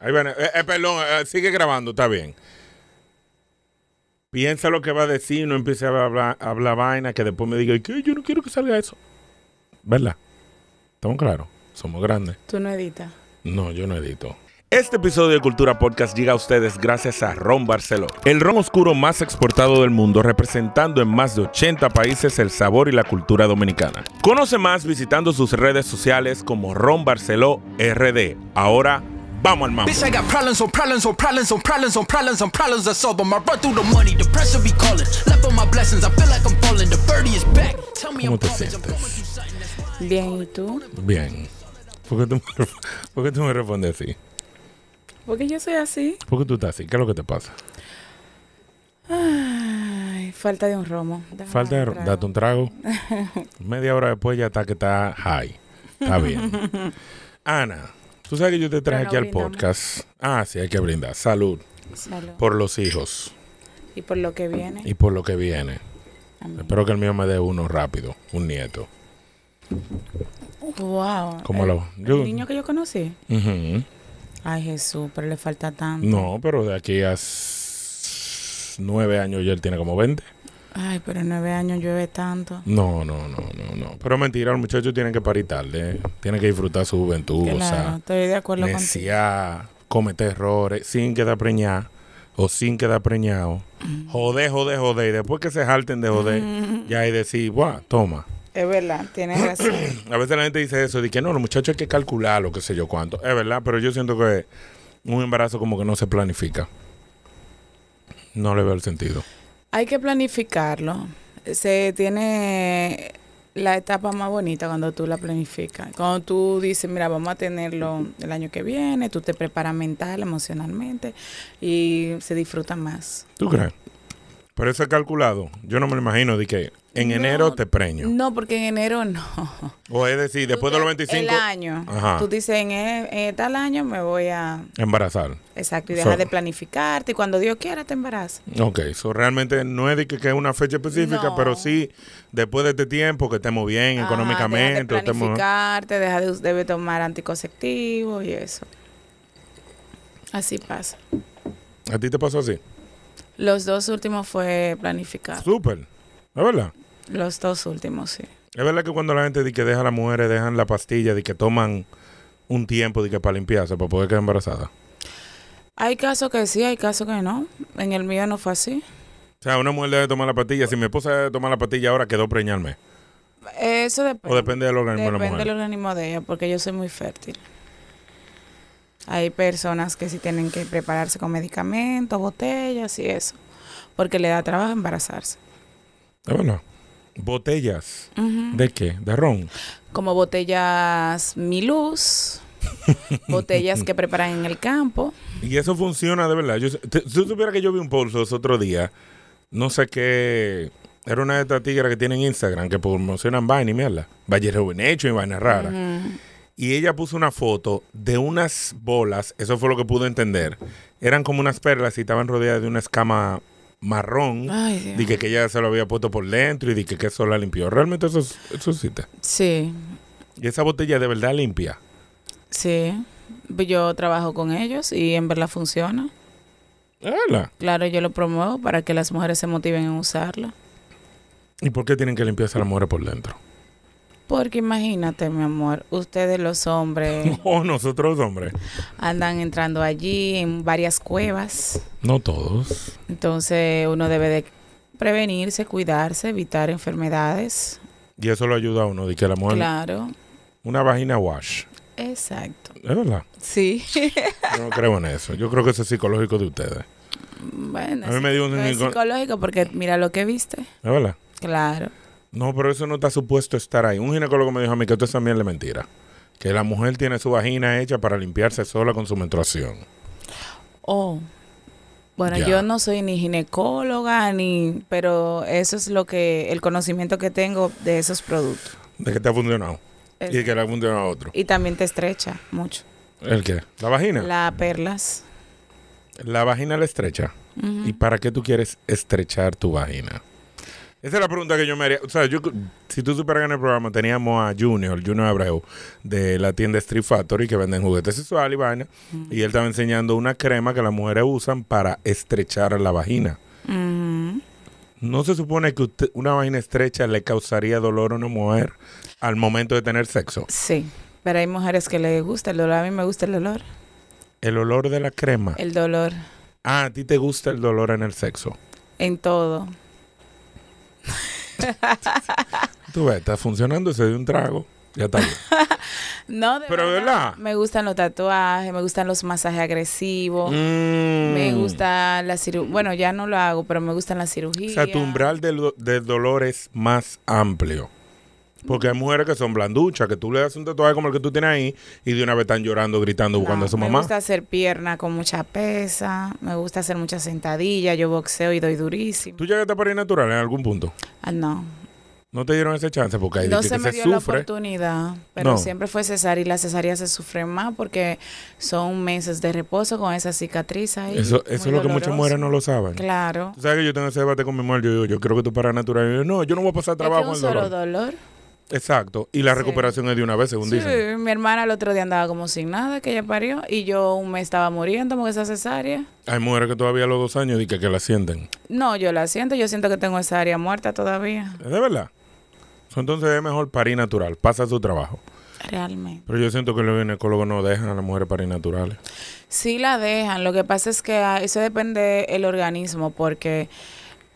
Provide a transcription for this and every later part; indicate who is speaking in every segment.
Speaker 1: Ahí van, eh, eh, perdón, eh, eh, sigue grabando, está bien. Piensa lo que va a decir, no empiece a hablar, vaina, que después me diga, que yo no quiero que salga eso. ¿Verdad? Estamos claros, somos grandes.
Speaker 2: ¿Tú no editas?
Speaker 1: No, yo no edito. Este episodio de Cultura Podcast llega a ustedes gracias a Ron Barceló, el ron oscuro más exportado del mundo, representando en más de 80 países el sabor y la cultura dominicana. Conoce más visitando sus redes sociales como Ron Barceló RD, ahora Vamos al mambo. Bitch, I got problems on problems on problems on problems on problems on problems I solve them. I run through the money, the pressure be calling. Left on my blessings, I feel like I'm falling. The birdie is back. Tell me I'm falling.
Speaker 2: Bien, ¿y tú?
Speaker 1: Bien. ¿Por qué tú, me, ¿Por qué tú me respondes así?
Speaker 2: Porque yo soy así.
Speaker 1: ¿Por qué tú estás así? ¿Qué es lo que te pasa?
Speaker 2: Ay, falta de un romo. Dame falta de romo. Date un trago.
Speaker 1: Media hora después ya está que está high. Está bien. Ana. Tú sabes que yo te traje aquí al podcast. Ah, sí, hay que brindar. Salud. Por los hijos.
Speaker 2: Y por lo que viene.
Speaker 1: Y por lo que viene. Espero que el mío me dé uno rápido, un nieto.
Speaker 2: Wow. ¿Cómo lo, el niño que yo conocí. Ay, Jesús, pero le falta tanto. No,
Speaker 1: pero de aquí a nueve años ya él tiene como 20.
Speaker 2: Ay, pero en nueve años llueve tanto.
Speaker 1: No, no, no, no, no. Pero mentira, los muchachos tienen que parir Tienen que disfrutar su juventud. o sea, estoy de acuerdo contigo. cometer errores sin quedar preñada o sin quedar preñado. Joder, mm. joder, joder. Y después que se jalten de joder, mm. ya hay decir, ¡buah! Toma.
Speaker 2: Es verdad, tienes razón.
Speaker 1: a veces la gente dice eso, de que no, los muchachos hay que calcular lo que sé yo cuánto. Es verdad, pero yo siento que un embarazo como que no se planifica. No le veo el sentido.
Speaker 2: Hay que planificarlo. Se tiene la etapa más bonita cuando tú la planificas. Cuando tú dices, mira, vamos a tenerlo el año que viene, tú te preparas mental, emocionalmente y se disfruta más.
Speaker 1: ¿Tú crees? Pero eso es calculado. Yo no me lo imagino de que en enero te preño.
Speaker 2: No, porque en enero no.
Speaker 1: O es decir, después de los 25. El Tú
Speaker 2: dices, en, e, eh, tal año me voy a. Embarazar. Exacto, y deja de planificarte. Y cuando Dios quiera te embarazas.
Speaker 1: Ok, eso realmente no es de que, es una fecha específica, pero sí después de este tiempo que estemos bien económicamente. Deja de
Speaker 2: planificarte, deja de, debe tomar anticonceptivos y eso. Así pasa.
Speaker 1: ¿A ti te pasó así?
Speaker 2: Los dos últimos fue planificado.
Speaker 1: Super, ¿Es verdad?
Speaker 2: Los dos últimos, sí.
Speaker 1: Es verdad que cuando la gente dice que deja a las mujeres, dejan la pastilla, de que toman un tiempo de que para limpiarse, para poder quedar embarazada.
Speaker 2: Hay casos que sí, hay casos que no. En el mío no fue así.
Speaker 1: O sea, una mujer debe tomar la pastilla. Si mi esposa debe tomar la pastilla ahora, quedó preñarme.
Speaker 2: Eso depende. O
Speaker 1: depende del organismo de Depende del
Speaker 2: organismo de ella, porque yo soy muy fértil. Hay personas que sí tienen que prepararse con medicamentos, botellas y eso, porque le da trabajo embarazarse.
Speaker 1: Ah, bueno. Botellas. ¿De qué? ¿De ron?
Speaker 2: Como botellas Miluz, botellas que preparan en el campo.
Speaker 1: Y eso funciona de verdad. Yo, tú supieras que yo vi un pulso otro día, no sé qué, era una de estas tigres que tienen Instagram que promocionan vaina y mierda. Valle hecho y vaina rara y ella puso una foto de unas bolas, eso fue lo que pude entender. Eran como unas perlas y estaban rodeadas de una escama marrón. Dije que, que ella se lo había puesto por dentro y dije que eso la limpió. Realmente eso, eso te. Sí. ¿Y esa botella de verdad limpia?
Speaker 2: Sí. Yo trabajo con ellos y en verdad funciona. Claro, yo lo promuevo para que las mujeres se motiven a usarla.
Speaker 1: ¿Y por qué tienen que limpiarse las mujeres por dentro?
Speaker 2: Porque imagínate, mi amor, ustedes los hombres. No,
Speaker 1: nosotros hombres.
Speaker 2: Andan entrando allí en varias cuevas.
Speaker 1: No todos.
Speaker 2: Entonces uno debe de prevenirse, cuidarse, evitar enfermedades.
Speaker 1: Y eso lo ayuda a uno, de que la mujer. Claro. Una vagina wash.
Speaker 2: Exacto. ¿Es verdad? Sí. Yo no creo en eso.
Speaker 1: Yo creo que eso es psicológico de ustedes.
Speaker 2: Bueno, me es psicológico porque mira lo que viste. ¿Es verdad? Claro.
Speaker 1: No, pero eso no está supuesto estar ahí. Un ginecólogo me dijo a mí que esto también es mentira. Que la mujer tiene su vagina hecha para limpiarse sola con su menstruación.
Speaker 2: Oh. Bueno, yo no soy ni ginecóloga ni, pero eso es lo que el conocimiento que tengo de esos productos.
Speaker 1: De que te ha funcionado. y que le ha funcionado a otro.
Speaker 2: Y también te estrecha mucho.
Speaker 1: ¿El qué? ¿La vagina? La perlas. La vagina la estrecha. ¿Y para qué tú quieres estrechar tu vagina? Esa es la pregunta que yo me haría. O sea, yo, si tú superas en el programa, teníamos a Junior, Junior Abreu, de la tienda Street Factory, que venden juguetes sexuales y vaina. Y él estaba enseñando una crema que las mujeres usan para estrechar la vagina. ¿No se supone que una vagina estrecha le causaría dolor a una mujer al momento de tener sexo? Sí,
Speaker 2: pero hay mujeres que les gusta el dolor. A mí me gusta el dolor.
Speaker 1: ¿El olor de la crema? El dolor. Ah, ¿a ti te gusta el dolor en el sexo?
Speaker 2: En todo.
Speaker 1: Tú ves, está funcionando, se dio un trago. Ya está bien.
Speaker 2: no, de Pero verdad, Me gustan los tatuajes, me gustan los masajes agresivos, mm. me gusta la cirugía. Bueno, ya no lo hago, pero me gustan las cirugías. O sea, tu umbral
Speaker 1: dolor es más amplio. Porque hay mujeres que son blanduchas, que tú le das un tatuaje como el que tú tienes ahí y de una vez están llorando, gritando, ah, buscando a su mamá. Me gusta
Speaker 2: hacer pierna con mucha pesa, me gusta hacer muchas sentadillas, yo boxeo y doy durísimo.
Speaker 1: ¿Tú llegaste a parir natural en algún punto? Ah, no. No te dieron esa chance porque hay no se me dio la
Speaker 2: oportunidad, pero siempre fue cesárea y la cesáreas se sufre más porque son meses de reposo con esa cicatriz ahí. Eso, es lo que muchas mujeres no lo saben. Claro.
Speaker 1: Tú sabes que yo tengo ese debate con mi mujer, yo digo, yo, creo que tú paras natural. yo, no, yo no voy a pasar trabajo. con solo dolor? Exacto, y la recuperación es de una vez, según sí,
Speaker 2: Mi hermana el otro día andaba como sin nada, que ella parió, y yo me estaba muriendo con esa cesárea.
Speaker 1: Hay mujeres que todavía a los dos años dicen que, que la sienten.
Speaker 2: No, yo la siento, yo siento que tengo esa área muerta todavía.
Speaker 1: ¿Es de verdad? Entonces es mejor parir natural, pasa su trabajo. Realmente. Pero yo siento que los ginecólogos no dejan a las mujeres parir naturales.
Speaker 2: Sí la dejan, lo que pasa es que ah, eso depende del organismo, porque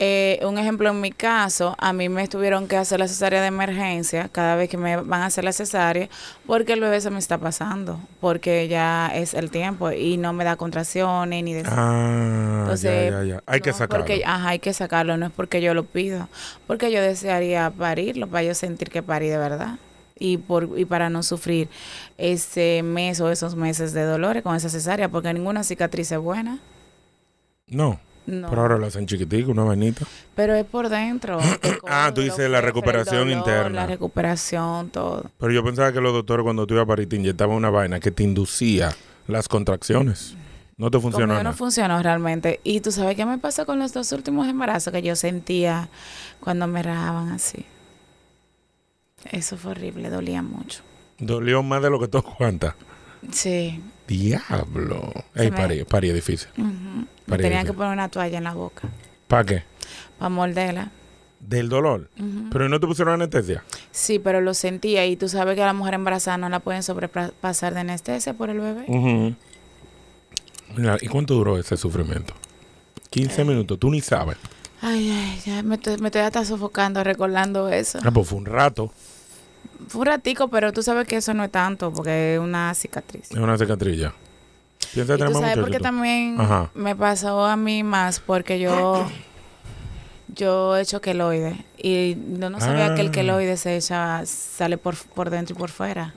Speaker 2: eh, un ejemplo, en mi caso, a mí me tuvieron que hacer la cesárea de emergencia cada vez que me van a hacer la cesárea porque el bebé se me está pasando, porque ya es el tiempo y no me da contracciones ni de...
Speaker 1: Ah, Entonces, ya, ya, Hay que sacarlo. Porque,
Speaker 2: ajá, hay que sacarlo, no es porque yo lo pido, porque yo desearía parirlo para yo sentir que parí de verdad y por y para no sufrir ese mes o esos meses de dolores con esa cesárea, porque ninguna cicatriz es buena.
Speaker 1: No. Pero ahora lo hacen chiquitico, una vainita.
Speaker 2: Pero es por dentro. ah, tú
Speaker 1: dices la recuperación interna. La
Speaker 2: recuperación,
Speaker 1: todo. Pero yo pensaba que los doctores cuando tú ibas a parir te inyectaban una vaina que te inducía las contracciones. No te funcionó. nada. no
Speaker 2: funcionó realmente. Y tú sabes qué me pasó con los dos últimos embarazos que yo sentía cuando me rajaban así. Eso fue horrible, dolía
Speaker 1: mucho. Dolió más de lo que tú cuentas. Sí. Diablo. Ey, me... difícil tenían que
Speaker 2: poner una toalla en la boca. ¿Para qué? Para morderla.
Speaker 1: Del dolor. Pero no te pusieron anestesia.
Speaker 2: Sí, pero lo sentía. Y tú sabes que a la mujer embarazada no la pueden sobrepasar de anestesia por el
Speaker 1: bebé. ¿y cuánto duró ese sufrimiento? 15 eh. minutos, tú ni sabes.
Speaker 2: Ay, ay, ya me estoy, me estoy hasta sofocando recordando eso. Ah, pues
Speaker 1: fue un rato
Speaker 2: fue un ratico, pero tú sabes que eso no es tanto, porque es una cicatriz. Es
Speaker 1: una cicatriz ya. Piensa tener más porque también
Speaker 2: me pasó a mí más porque yo yo he hecho queloide y yo no sabía que el ah. queloide se echa sale por, dentro y por fuera.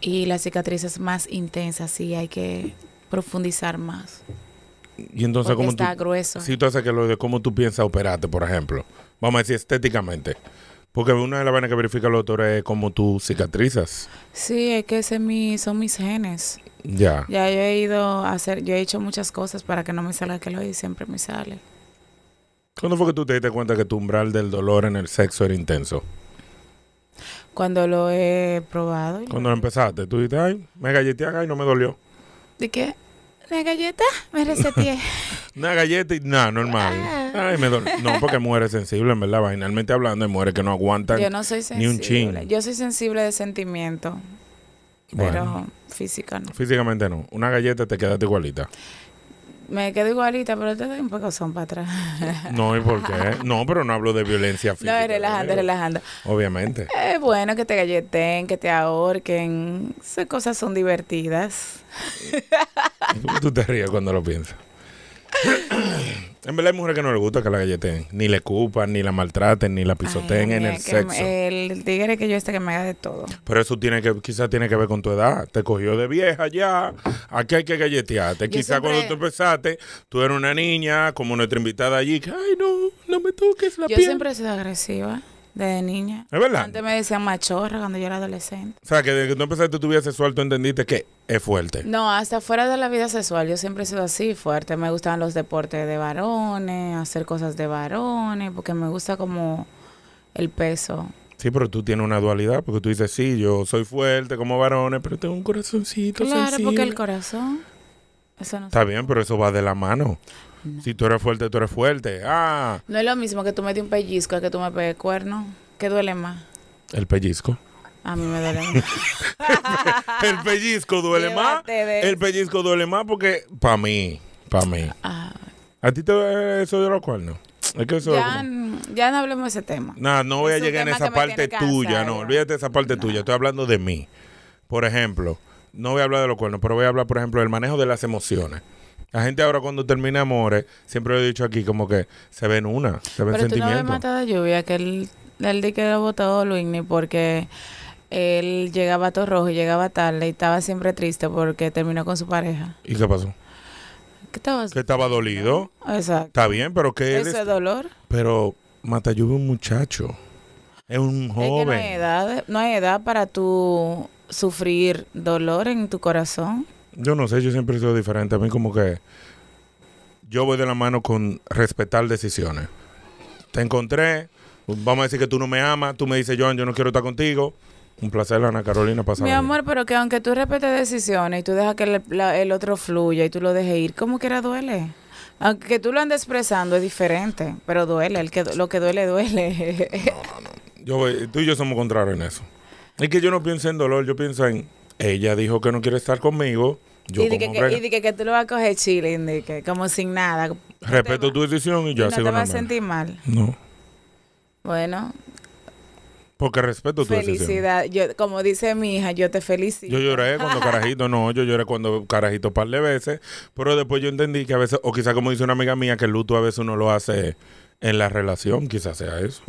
Speaker 2: Y la cicatriz es más intensa, sí hay que profundizar más.
Speaker 1: Y entonces como está grueso. Si tú haces queloide, ¿cómo tú piensas operarte, por ejemplo? Vamos a decir estéticamente. Porque una de las vainas que verifica el doctor es cómo tú cicatrizas.
Speaker 2: Sí, es que ese son mis genes. Ya. Ya yo he ido a hacer, yo he hecho muchas cosas para que no me salga que lo y siempre me sale.
Speaker 1: ¿Cuándo fue que tú te diste cuenta que tu umbral del dolor en el sexo era intenso?
Speaker 2: Cuando lo he probado.
Speaker 1: Cuando empezaste, tú dijiste, ay, me galleteé acá y no me dolió.
Speaker 2: ¿De qué? Una galleta, me reseteé.
Speaker 1: Una galleta y nada, normal. Ah, no, porque muere sensible, en verdad, vaginalmente hablando, y muere que no aguanta yo no soy sensible. ni un ching.
Speaker 2: Yo soy sensible de sentimiento, pero
Speaker 1: física no. Físicamente no. Una galleta te quedaste igualita.
Speaker 2: Me quedo igualita, pero te doy un poco son para atrás.
Speaker 1: No, ¿y por qué? No, pero no hablo de violencia física. No, relajando, relajando. Obviamente.
Speaker 2: Es bueno que te galleten, que te ahorquen. Esas cosas son divertidas.
Speaker 1: Tú te ríes cuando lo piensas. En verdad hay mujeres que no les gusta que la galleten, ni le cupan, ni la maltraten, ni la pisoteen en el sexo.
Speaker 2: El tigre que yo este que me haga de todo.
Speaker 1: Pero eso tiene que, quizás tiene que ver con tu edad. Te cogió de vieja ya, aquí hay que galletearte. quizás cuando tú empezaste, tú eras una niña, como nuestra invitada allí, ay, no, no
Speaker 2: me toques la piel. Yo siempre he sido agresiva. Desde niña. ¿Es verdad? Antes me decían machorra cuando yo era adolescente.
Speaker 1: O sea, que desde que tú empezaste tu vida sexual, tú entendiste que es fuerte.
Speaker 2: No, hasta fuera de la vida sexual. Yo siempre he sido así, fuerte. Me gustan los deportes de varones, hacer cosas de varones, porque me gusta como el peso.
Speaker 1: Sí, pero tú tienes una dualidad, porque tú dices, sí, yo soy fuerte como varones, pero tengo un corazoncito. Claro, porque el
Speaker 2: corazón. Eso no
Speaker 1: Está bien, pero eso va de la mano. Si tú eres fuerte, tú eres fuerte.
Speaker 2: Ah. No es lo mismo que tú me un pellizco, a que tú me pegues cuerno. ¿Qué duele más?
Speaker 1: El pellizco. A mí me duele el pellizco duele más. El pellizco duele más porque, para mí, para mí. Ah. ¿A ti te duele eso de los cuernos?
Speaker 2: ya, no hablemos de ese tema.
Speaker 1: No, no voy a llegar en esa parte tuya, no. Olvídate de esa parte tuya. Estoy hablando de mí. Por ejemplo, no voy a hablar de los cuernos, pero voy a hablar, por ejemplo, del manejo de las emociones. La gente ahora cuando termina Amores, siempre lo he dicho aquí, como que se ven una, se ven sentimientos. Pero
Speaker 2: tú no lluvia, que él, él de que lo votó Luigny porque él llegaba a rojo y llegaba tarde y estaba siempre triste porque terminó con su pareja. ¿Y qué pasó? ¿Qué estaba? Que estaba
Speaker 1: dolido. Exacto. Está bien, pero que es? Ese dolor. Pero mata es un muchacho. Es un joven.
Speaker 2: edad, no hay edad para tú sufrir dolor en tu corazón.
Speaker 1: Yo no sé, yo siempre he sido diferente. A mí como que yo voy de la mano con respetar decisiones. Te encontré, vamos a decir que tú no me amas, tú me dices, Joan, yo no quiero estar contigo. Un placer, Ana Carolina, pasar. Mi
Speaker 2: amor, pero que aunque tú respetes decisiones y tú dejas que el, otro fluya y tú lo dejes ir, como quiera duele. Aunque tú lo andes expresando es diferente, pero duele. lo que duele, duele. no, no,
Speaker 1: no. Yo, tú y yo somos contrarios en eso. Es que yo no pienso en dolor, yo pienso en ella dijo que no quiere estar conmigo, y dije
Speaker 2: que, que, que, tú lo vas a coger chile, como sin nada.
Speaker 1: Respeto tu decisión y yo Y no te vas a sentir
Speaker 2: mal. No. Bueno.
Speaker 1: Porque respeto tu Felicidad. Decisión.
Speaker 2: Felicidad. como dice mi hija, yo te felicito. Yo lloré cuando carajito,
Speaker 1: no, yo lloré cuando carajito un par de veces, pero después yo entendí que a veces, o quizás como dice una amiga mía, que el luto a veces uno lo hace en la relación, quizás sea eso.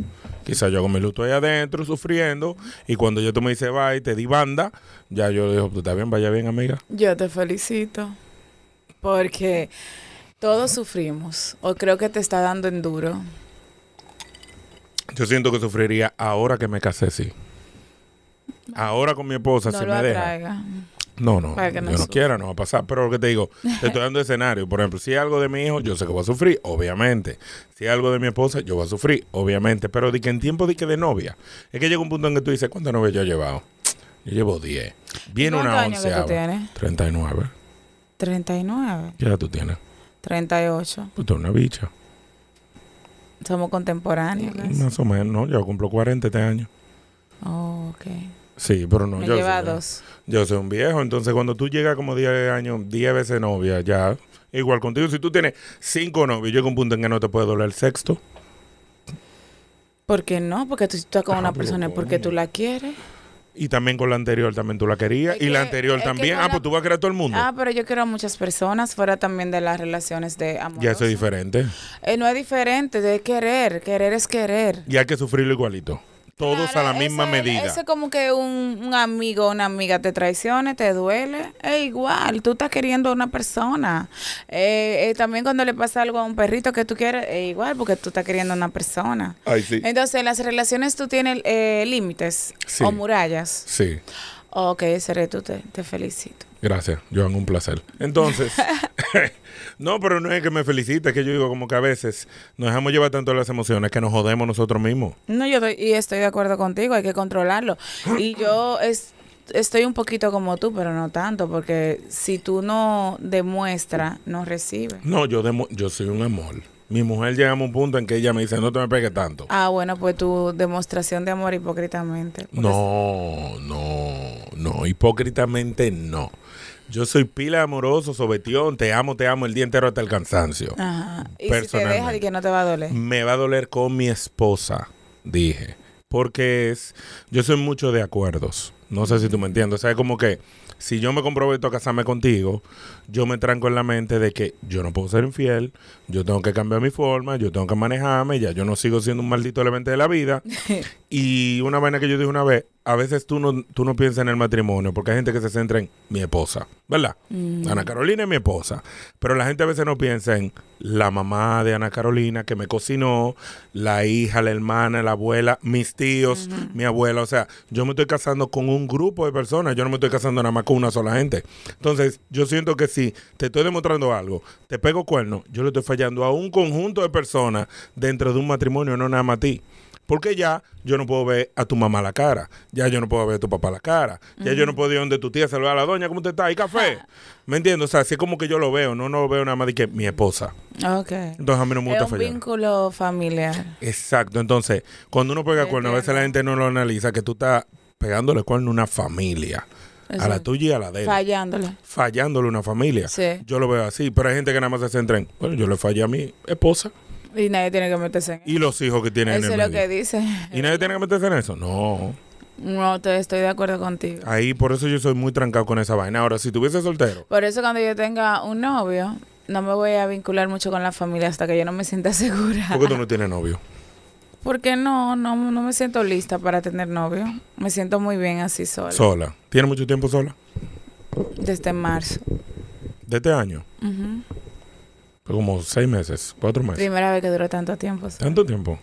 Speaker 1: Quizás yo hago mi luto ahí adentro, sufriendo, y cuando yo tú me dices y te di banda, ya yo le digo, tú pues, está bien, vaya bien, amiga.
Speaker 2: Yo te felicito, porque todos sufrimos, o creo que te está dando en duro.
Speaker 1: Yo siento que sufriría ahora que me casé, sí. Ahora con mi esposa, no lo me no, no. yo no quiera, no va a pasar. Pero lo que te digo, te estoy dando escenario. Por ejemplo, si algo de mi hijo, yo sé que va a sufrir, obviamente. Si algo de mi esposa, yo voy a sufrir, obviamente. Pero di que en tiempo de que de novia, es que llega un punto en que tú dices, ¿cuántas novias yo he llevado? Yo llevo 10. Viene una tú tienes? 39.
Speaker 2: 39. ¿Qué edad tú tienes? 38.
Speaker 1: Pues tú eres una bicha.
Speaker 2: Somos contemporáneos.
Speaker 1: Más o menos, no, yo cumplo 40 este año.
Speaker 2: Oh, ok.
Speaker 1: Sí, pero no, yo soy, un viejo, entonces cuando tú llegas como 10 años, 10 veces novia, ya. Igual contigo, si tú tienes 5 novios, llega un punto en que no te puede doler el sexto.
Speaker 2: ¿Por qué no? Porque tú estás con ah, una persona porque tú la quieres.
Speaker 1: Y también con la anterior también tú la querías. y la anterior también. Ah, pues tú vas a querer a todo el mundo. Ah,
Speaker 2: pero yo quiero a muchas personas fuera también de las relaciones de amor. Ya
Speaker 1: eso es diferente.
Speaker 2: Eh, no es diferente, de querer. Querer es querer.
Speaker 1: Y hay que sufrirlo igualito todos a la misma medida. Eso es
Speaker 2: como que un, amigo o una amiga te traicione, te duele. Es igual, tú estás queriendo a una persona. Eh, eh, también cuando le pasa algo a un perrito que tú quieres, es igual, porque tú estás queriendo a una persona. Ay, sí. Entonces, en las relaciones tú tienes eh, límites o murallas. Sí. Ok, Seré, tú te, te felicito.
Speaker 1: Gracias, Joan, un placer. Entonces, No, pero no es que me felicite, es que yo digo como que a veces nos dejamos llevar tanto las emociones que nos jodemos nosotros mismos.
Speaker 2: No, yo estoy, y estoy de acuerdo contigo, hay que controlarlo. Y yo es, estoy un poquito como tú, pero no tanto, porque si tú no demuestras, no recibes.
Speaker 1: No, yo, yo soy un amor. Mi mujer llega a un punto en que ella me dice, no te me pegues tanto.
Speaker 2: Ah, bueno, pues tu demostración de amor hipócritamente.
Speaker 1: No, no, no, hipócritamente no. Yo soy pila amoroso, sobetión, te amo, te amo el día entero hasta el cansancio. Ajá. Y si te deja,
Speaker 2: de que no te va a doler?
Speaker 1: Me va a doler con mi esposa, dije. Porque es, yo soy mucho de acuerdos. No sé si tú me entiendes. O sea, es como que si yo me comprometo a casarme contigo, yo me tranco en la mente de que yo no puedo ser infiel, yo tengo que cambiar mi forma, yo tengo que manejarme, ya yo no sigo siendo un maldito elemento de la vida. y una vaina que yo dije una vez, a veces tú no, tú no piensas en el matrimonio, porque hay gente que se centra en mi esposa, ¿verdad? Mm. Ana Carolina es mi esposa. Pero la gente a veces no piensa en la mamá de Ana Carolina que me cocinó, la hija, la hermana, la abuela, mis tíos, mi abuela. O sea, yo me estoy casando con un grupo de personas, yo no me estoy casando nada más con una sola gente. Entonces, yo siento que si te estoy demostrando algo, te pego cuerno, yo le estoy fallando a un conjunto de personas dentro de un matrimonio, no nada más a ti. Porque ya yo no puedo ver a tu mamá la cara, ya yo no puedo ver a tu papá la cara, ya yo no puedo ir donde tu tía saludar a la doña, ¿cómo te está? ¿Y café? Ah. ¿Me entiendes? O sea, así es como que yo lo veo, no no lo veo nada más de que mi esposa.
Speaker 2: Ok. Entonces
Speaker 1: a mí no me gusta fallar. un
Speaker 2: vínculo familiar.
Speaker 1: Exacto. Entonces, cuando uno pega cuerno, a veces la gente no lo analiza, que tú estás pegándole cuerno a una familia. A la tuya y a la de él.
Speaker 2: Fallándole.
Speaker 1: Fallándole una familia. Sí. Yo lo veo así, pero hay gente que nada más se centra en, bueno, yo le fallé a mi esposa.
Speaker 2: Y nadie tiene que meterse en
Speaker 1: eso. Y los hijos que tienen eso en Eso es lo que dice. ¿Y nadie tiene que meterse en eso? No.
Speaker 2: No, te estoy de acuerdo contigo.
Speaker 1: Ahí, por eso yo soy muy trancado con esa vaina. Ahora, si tuviese soltero.
Speaker 2: Por eso cuando yo tenga un novio, no me voy a vincular mucho con la familia hasta que yo no me sienta segura. ¿Por qué tú
Speaker 1: no tienes novio?
Speaker 2: Porque no, no, no me siento lista para tener novio. Me siento muy bien así sola. ¿Sola?
Speaker 1: ¿Tiene mucho tiempo sola?
Speaker 2: Desde marzo. ¿De este año? Ajá
Speaker 1: como seis meses, cuatro meses.
Speaker 2: Primera vez que duró tanto tiempo. ¿Tanto tiempo?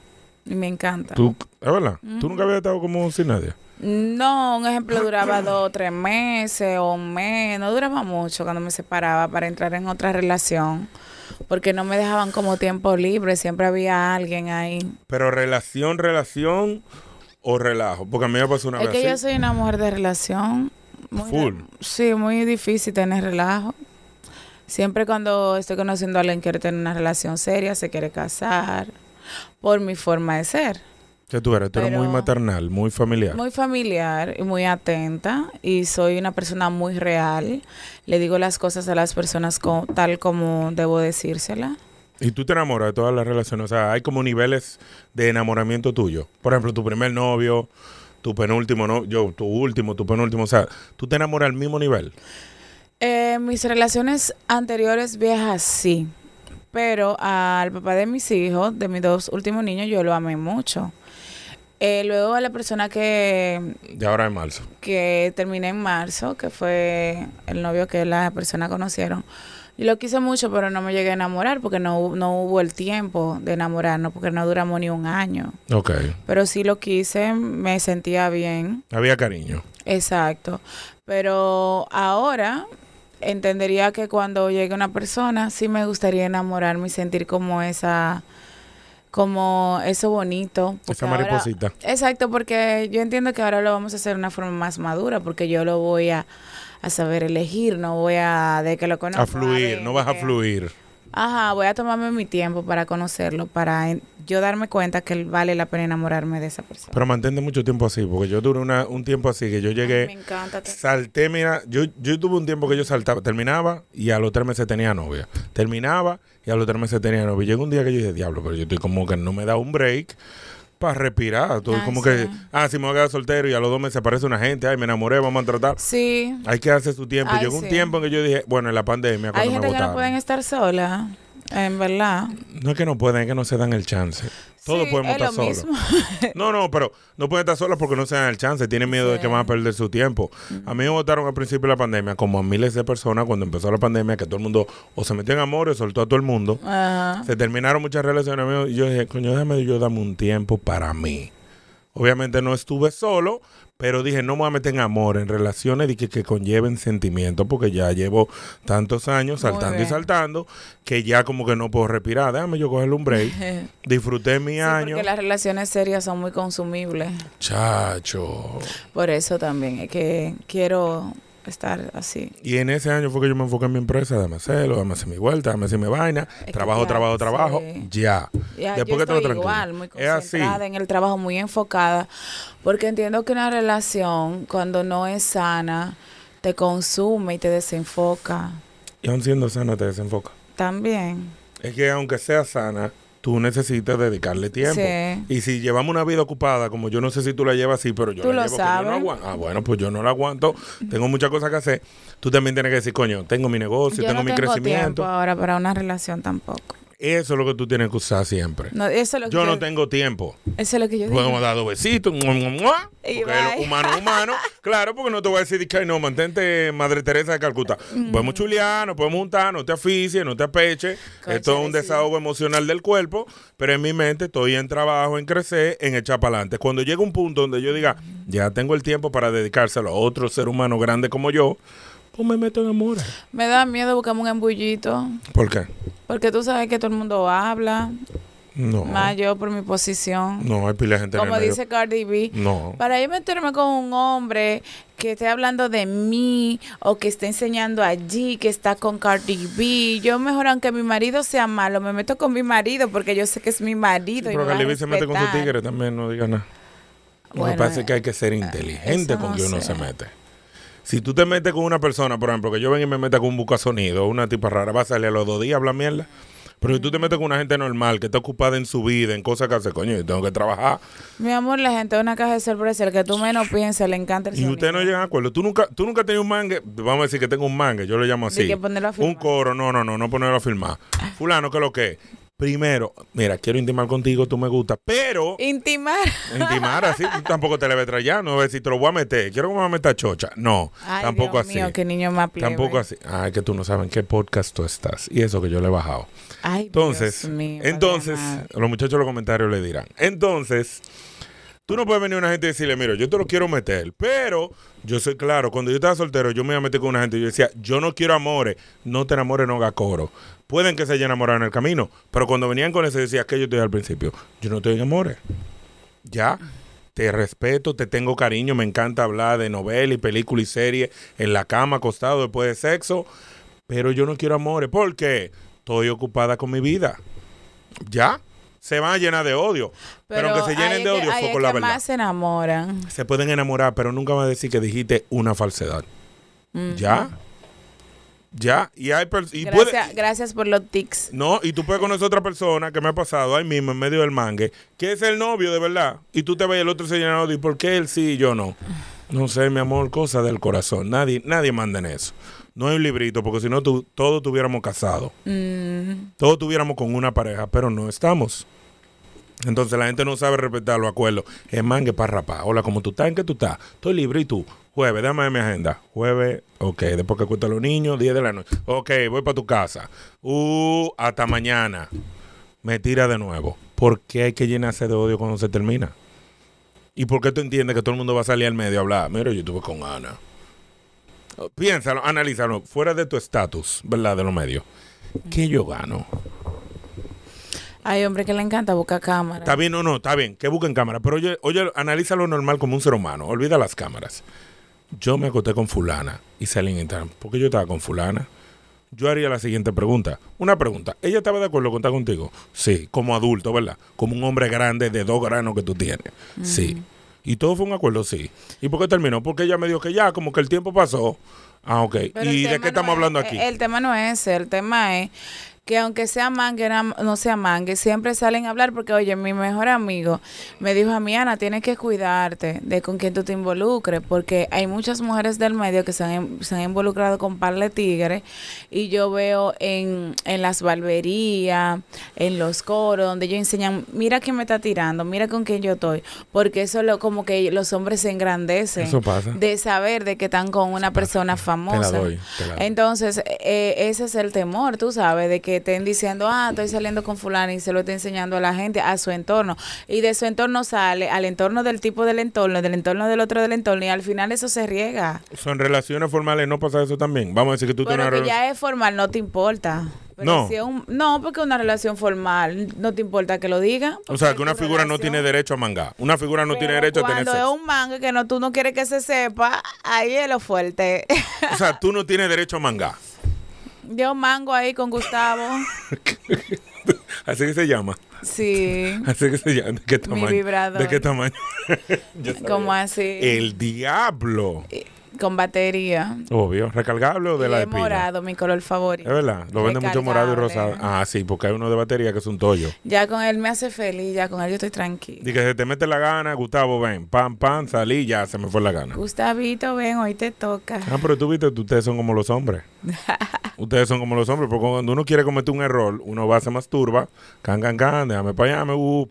Speaker 2: Y me encanta. ¿Tú,
Speaker 1: ¿Es verdad? ¿Tú nunca habías estado como sin nadie?
Speaker 2: No, un ejemplo duraba dos o tres meses o un mes. No duraba mucho cuando me separaba para entrar en otra relación. Porque no me dejaban como tiempo libre, siempre había alguien ahí.
Speaker 1: Pero relación, relación o relajo. Porque a mí me pasó una vez. Es que yo soy
Speaker 2: una mujer de relación. Full. sí, muy difícil tener relajo. Siempre cuando estoy conociendo a alguien que quiere tener una relación seria, se quiere casar, por mi forma de ser.
Speaker 1: Que tú eres? Tú eres muy maternal, muy familiar. Muy
Speaker 2: familiar y muy atenta. Y soy una persona muy real. Le digo las cosas a las personas tal como debo decírselas.
Speaker 1: ¿Y tú te enamoras de todas las relaciones? O sea, hay como niveles de enamoramiento tuyo. Por ejemplo, tu primer novio, tu penúltimo, no, yo, tu último, tu penúltimo. O sea, ¿tú te enamoras al mismo nivel?
Speaker 2: Eh, mis relaciones anteriores viejas sí, pero al papá de mis hijos, de mis dos últimos niños, yo lo amé mucho. Eh, luego a la persona que...
Speaker 1: De ahora en marzo.
Speaker 2: Que terminé en marzo, que fue el novio que la persona conocieron. Y lo quise mucho, pero no me llegué a enamorar porque no, no hubo el tiempo de enamorarnos, porque no duramos ni un año. Ok. Pero sí lo quise, me sentía bien.
Speaker 1: Había cariño.
Speaker 2: Exacto. Pero ahora entendería que cuando llegue una persona sí me gustaría enamorarme y sentir como esa como eso bonito. Esa mariposita. exacto, porque yo entiendo que ahora lo vamos a hacer de una forma más madura, porque yo lo voy a, saber elegir, no voy a de que lo conozca. A
Speaker 1: fluir, no vas a fluir.
Speaker 2: Ajá, voy a tomarme mi tiempo para conocerlo, para yo darme cuenta que vale la pena enamorarme de esa persona. Pero
Speaker 1: mantente mucho tiempo así, porque yo duré una, un tiempo así que yo llegué. me encanta. Salté, mira, yo, yo tuve un tiempo que yo saltaba, terminaba y a los tres meses tenía novia. Terminaba y a los tres meses tenía novia. Llegó un día que yo dije, diablo, pero yo estoy como que no me da un break. Para respirar, todo como que, ah, si me voy a quedar soltero y a los dos meses aparece una gente, ay, me enamoré, vamos a tratar. Sí. Hay que hacer su tiempo. Llegó un tiempo en que yo dije, bueno, en la pandemia, cuando Hay gente que no pueden
Speaker 2: estar solas. En verdad.
Speaker 1: No es que no pueden, es que no se dan el chance. Todos sí, podemos estar solos. no, no, pero no pueden estar solos porque no se dan el chance. Tienen miedo de que van a perder su tiempo. A mí me votaron al principio de la pandemia, como a miles de personas cuando empezó la pandemia, que todo el mundo o se metió en amor o soltó a todo el mundo. Se terminaron muchas relaciones. y yo dije, coño, déjame yo dame un tiempo para mí. Obviamente no estuve solo, pero dije, no me voy a meter en amor, en relaciones de que, conlleven sentimientos, porque ya llevo tantos años saltando y saltando, que ya como que no puedo respirar. Déjame yo cogerle un break. Disfruté mi año. Porque
Speaker 2: las relaciones serias son muy consumibles.
Speaker 1: Chacho.
Speaker 2: Por eso también es que quiero estar así.
Speaker 1: Y en ese año fue que yo me enfoqué en mi empresa, dame celo dame hacer mi vuelta, dame hacer mi vaina, trabajo, trabajo, trabajo, ya. ya. estoy igual, muy concentrada
Speaker 2: en el trabajo, muy enfocada, porque entiendo que una relación cuando no es sana te consume y te desenfoca.
Speaker 1: Y aún siendo sana te desenfoca.
Speaker 2: También.
Speaker 1: Es que aunque sea sana, tú necesitas dedicarle tiempo. Y si llevamos una vida ocupada, como yo no sé si tú la llevas así, pero yo la llevo sabes. Yo no aguanto. Ah, bueno, pues yo no la aguanto. Tengo muchas cosas que hacer. Tú también tienes que decir, coño, tengo mi negocio, yo tengo no mi tengo crecimiento. Tiempo
Speaker 2: ahora para una relación tampoco.
Speaker 1: Eso es lo que tú tienes que usar siempre. yo, no tengo tiempo.
Speaker 2: Eso es lo que yo digo. Podemos dar dos
Speaker 1: besitos, humano, humano. claro, porque no te voy a decir que no, mantente Madre Teresa de Calcuta. Mm. Podemos chulear, nos podemos juntar, no te aficies, no te apeche. Esto es un desahogo emocional del cuerpo, pero en mi mente estoy en trabajo, en crecer, en echar para adelante. Cuando llega un punto donde yo diga, ya tengo el tiempo para dedicárselo a otro ser humano grande como yo,
Speaker 2: me meto en amor. Me da miedo buscarme un embullito. ¿Por qué? Porque tú sabes que todo el mundo habla.
Speaker 1: No. Más
Speaker 2: yo por mi posición.
Speaker 1: No, hay pila de gente Como dice
Speaker 2: Cardi B. No. Para yo meterme con un hombre que esté hablando de mí o que esté enseñando allí, que está con Cardi B, yo mejor aunque mi marido sea malo, me meto con mi marido porque yo sé que es mi marido. pero Cardi B se mete con su tigre
Speaker 1: también, no diga nada. Lo que pasa es que hay que ser inteligente con que uno se mete. Si tú te metes con una persona, por ejemplo, que yo vengo y me meta con un sonido, una tipa rara, va a salir a los dos días a hablar mierda. Pero si tú te metes con una gente normal que está ocupada en su vida, en cosas que hace, coño, yo tengo que trabajar.
Speaker 2: Mi amor, la gente de una caja de sorpresa. El que tú menos pienses, le encanta el Y
Speaker 1: ustedes no llegan a acuerdo. Tú nunca, tú nunca has un mangue. Vamos a decir que tengo un mangue, yo lo llamo así. Que ponerlo a Un coro, no, no, no, no ponerlo a filmar. Fulano, ¿qué lo que? Primero, mira, quiero intimar contigo, tú me gustas,
Speaker 2: pero. Intimar.
Speaker 1: Intimar, así. tampoco te le voy a no ves si te lo voy a meter. Quiero que me meter chocha. No, Ay, tampoco Dios así. Mío, qué niño más Tampoco así. Ay, que tú no sabes en qué podcast tú estás. Y eso que yo le he bajado. Ay, entonces, Entonces, los muchachos los comentarios le dirán. Entonces, tú no puedes venir a una gente y decirle, mira, yo te lo quiero meter, pero yo soy claro. Cuando yo estaba soltero, yo me iba a meter con una gente y yo decía, yo no quiero amores. No te enamores, no haga coro pueden que se hayan enamorado en el camino, pero cuando venían con eso decía que yo te dije al principio, yo no te amores. Ya, te respeto, te tengo cariño, me encanta hablar de novela y película y series en la cama, acostado después de sexo, pero yo no quiero amores porque estoy ocupada con mi vida. Ya, se van a llenar de odio. Pero, aunque se llenen de odio, fue con la verdad. Más
Speaker 2: se enamoran.
Speaker 1: Se pueden enamorar, pero nunca van a decir que dijiste una falsedad. Ya ya, y hay
Speaker 2: gracias, por los tics.
Speaker 1: No, y tú puedes conocer a otra persona que me ha pasado ahí mismo, en medio del mangue, que es el novio de verdad. Y tú te ves el otro señalado y ¿por qué él sí y yo no? No sé, mi amor, cosa del corazón. Nadie, nadie manda en eso. No hay un librito, porque si no, todos tuviéramos casados mm. Todos tuviéramos con una pareja, pero no estamos. Entonces la gente no sabe respetar los acuerdos. Es mangue para rapa Hola, ¿cómo tú estás? ¿En qué tú estás? Estoy libre y tú. Jueves, dame mi agenda. Jueves, ok, después que cuesta los niños, 10 de la noche. Ok, voy para tu casa. Uh, hasta mañana. Me tira de nuevo. ¿Por qué hay que llenarse de odio cuando se termina? ¿Y por qué tú entiendes que todo el mundo va a salir al medio a hablar? Mira, yo estuve con Ana. Piénsalo, analízalo, fuera de tu estatus, ¿verdad? De los medios. ¿Qué yo gano?
Speaker 2: Hay hombre que le encanta buscar cámara. Está
Speaker 1: bien, o no, está bien, que busquen cámara. Pero oye, oye, analízalo normal como un ser humano. Olvida las cámaras yo me acosté con fulana y salí en Instagram, ¿por qué yo estaba con fulana? Yo haría la siguiente pregunta. Una pregunta. ¿Ella estaba de acuerdo con estar contigo? Sí, como adulto, ¿verdad? Como un hombre grande de dos granos que tú tienes. Sí. Mm. Y todo fue un acuerdo, sí. ¿Y por qué terminó? Porque ella me dijo que ya, como que el tiempo pasó. Ah, ok. ¿Y de qué estamos hablando aquí? El
Speaker 2: tema no es ese, el tema es que aunque sea mangue, no sea mangue, siempre salen a hablar porque, oye, mi mejor amigo me dijo a mi Ana, tienes que cuidarte de con quién tú te involucres, porque hay muchas mujeres del medio que se han, em, involucrado con par de tigres y yo veo en, las barberías, en los coros, donde ellos enseñan, mira quién me está tirando, mira con quién yo estoy, porque eso lo, como que los hombres se engrandecen de saber de que están con una persona famosa. Entonces, eh, ese es el temor, tú sabes, de que estén diciendo, ah, estoy saliendo con fulano y se lo está enseñando a la gente, a su entorno. Y de su entorno sale al entorno del tipo del entorno, del entorno del otro del entorno, y al final eso se riega.
Speaker 1: Son relaciones formales, no pasa eso también. Vamos a decir que tú tienes una ya
Speaker 2: es formal, no te importa. no. Si es no, porque una relación formal no te importa que lo diga.
Speaker 1: O sea, que una figura no tiene derecho a manga. Una figura no tiene derecho a tener sexo. Cuando
Speaker 2: es un manga que no, tú no quieres que se sepa, ahí es lo fuerte.
Speaker 1: O sea, tú no tienes derecho a manga.
Speaker 2: Dio mango ahí con Gustavo.
Speaker 1: Así que se llama.
Speaker 2: Sí.
Speaker 1: Así que se llama. ¿De qué tamaño? Mi vibrador. ¿De qué tamaño?
Speaker 2: ¿Cómo así?
Speaker 1: El diablo. Eh,
Speaker 2: con batería.
Speaker 1: Obvio. ¿Recargable o de la de morado,
Speaker 2: mi color favorito.
Speaker 1: Es verdad. Lo vende mucho morado y rosado. Ah, sí, porque hay uno de batería que es un tollo.
Speaker 2: Ya con él me hace feliz, ya con él yo estoy tranquilo.
Speaker 1: Y que se te mete la gana, Gustavo, ven. Pan, pan, salí, ya se me fue la gana.
Speaker 2: Gustavito, ven, hoy te toca. Ah, pero
Speaker 1: tú viste, ustedes son como los hombres. ustedes son como los hombres, porque cuando uno quiere cometer un error, uno va, a más turba. can, can, can, déjame pa allá, me uh,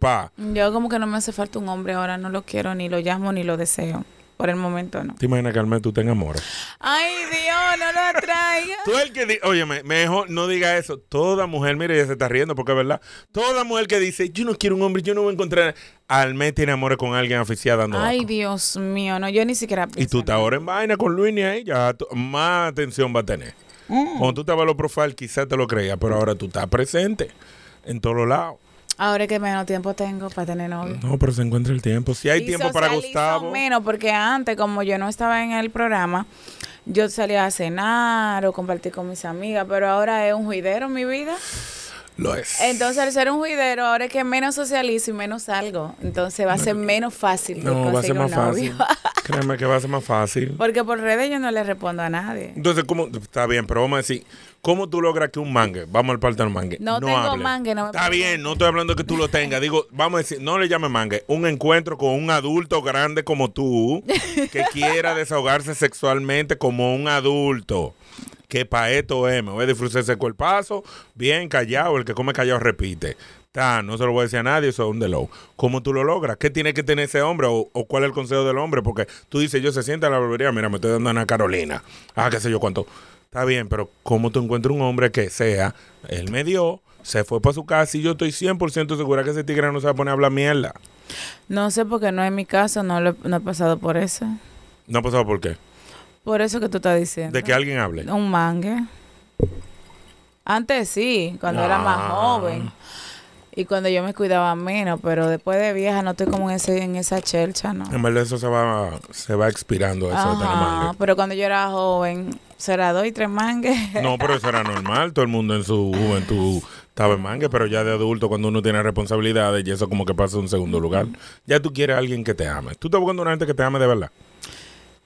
Speaker 2: Yo como que no me hace falta un hombre ahora, no lo quiero, ni lo llamo, ni lo deseo. Por el momento
Speaker 1: no. ¿Te imaginas, Carmen, tú te amor.
Speaker 2: Ay, Dios, no lo traigas.
Speaker 1: tú el que oye, mejor no diga eso. Toda mujer, mire, ya se está riendo porque es verdad. Toda mujer que dice, yo no quiero un hombre, yo no voy a encontrar. Al mes te con alguien aficiado no.
Speaker 2: Ay, Dios mío, no, yo ni siquiera.
Speaker 1: y tú estás ahora en vaina con Luis y ahí, ya más atención va a tener. Mm. Cuando tú estabas lo los quizás te lo creías, pero ahora tú estás presente en todos lados.
Speaker 2: Ahora que menos tiempo tengo para tener
Speaker 1: novio. No, pero se encuentra el tiempo. Si hay tiempo para Gustavo.
Speaker 2: menos, porque antes, como yo no estaba en el programa, yo salía a cenar o compartir con mis amigas, pero ahora es un juidero mi vida. Lo es. Entonces, al ser un juidero, ahora es que menos socializo y menos algo. entonces va a ser menos fácil. No, va a ser más fácil.
Speaker 1: Créeme que va a ser más fácil. Porque
Speaker 2: por redes yo no le respondo a nadie.
Speaker 1: Entonces, ¿cómo? Está bien, pero vamos a decir, ¿cómo tú logras que un mangue, vamos al parte del mangue, no, tengo
Speaker 2: mangue, no me Está bien,
Speaker 1: no estoy hablando que tú lo tengas. Digo, vamos a decir, no le llame mangue, un encuentro con un adulto grande como tú, que quiera desahogarse sexualmente como un adulto que paeto esto es, eh, me voy a disfrutar ese cuerpazo, bien callado, el que come callado repite. ta no se lo voy a decir a nadie, eso es un de ¿Cómo tú lo logras? ¿Qué tiene que tener ese hombre? ¿O, cuál es el consejo del hombre? Porque tú dices, yo se sienta la barbería, mira, me estoy dando a Ana Carolina. Ah, qué sé yo cuánto. Está bien, pero ¿cómo tú encuentras un hombre que sea, él me dio, se fue para su casa y yo estoy 100% segura que ese tigre no se va a poner a hablar mierda?
Speaker 2: No sé, porque no es mi caso, no, no he pasado por eso.
Speaker 1: ¿No ha pasado por qué?
Speaker 2: Por eso que tú estás diciendo. De que alguien hable. Un mangue. Antes sí, cuando era más ah. joven. Y cuando yo me cuidaba menos, pero después de vieja no estoy como en, ese, en esa chelcha, ¿no?
Speaker 1: En verdad eso se va, se va expirando, eso de tener
Speaker 2: pero cuando yo era joven, será dos y tres mangues.
Speaker 1: No, pero eso era normal, todo el mundo en su juventud estaba en mangue, pero ya de adulto, cuando uno tiene responsabilidades y eso como que pasa un segundo lugar, ya tú quieres a alguien que te ame. Tú estás buscando una gente que te ame de verdad.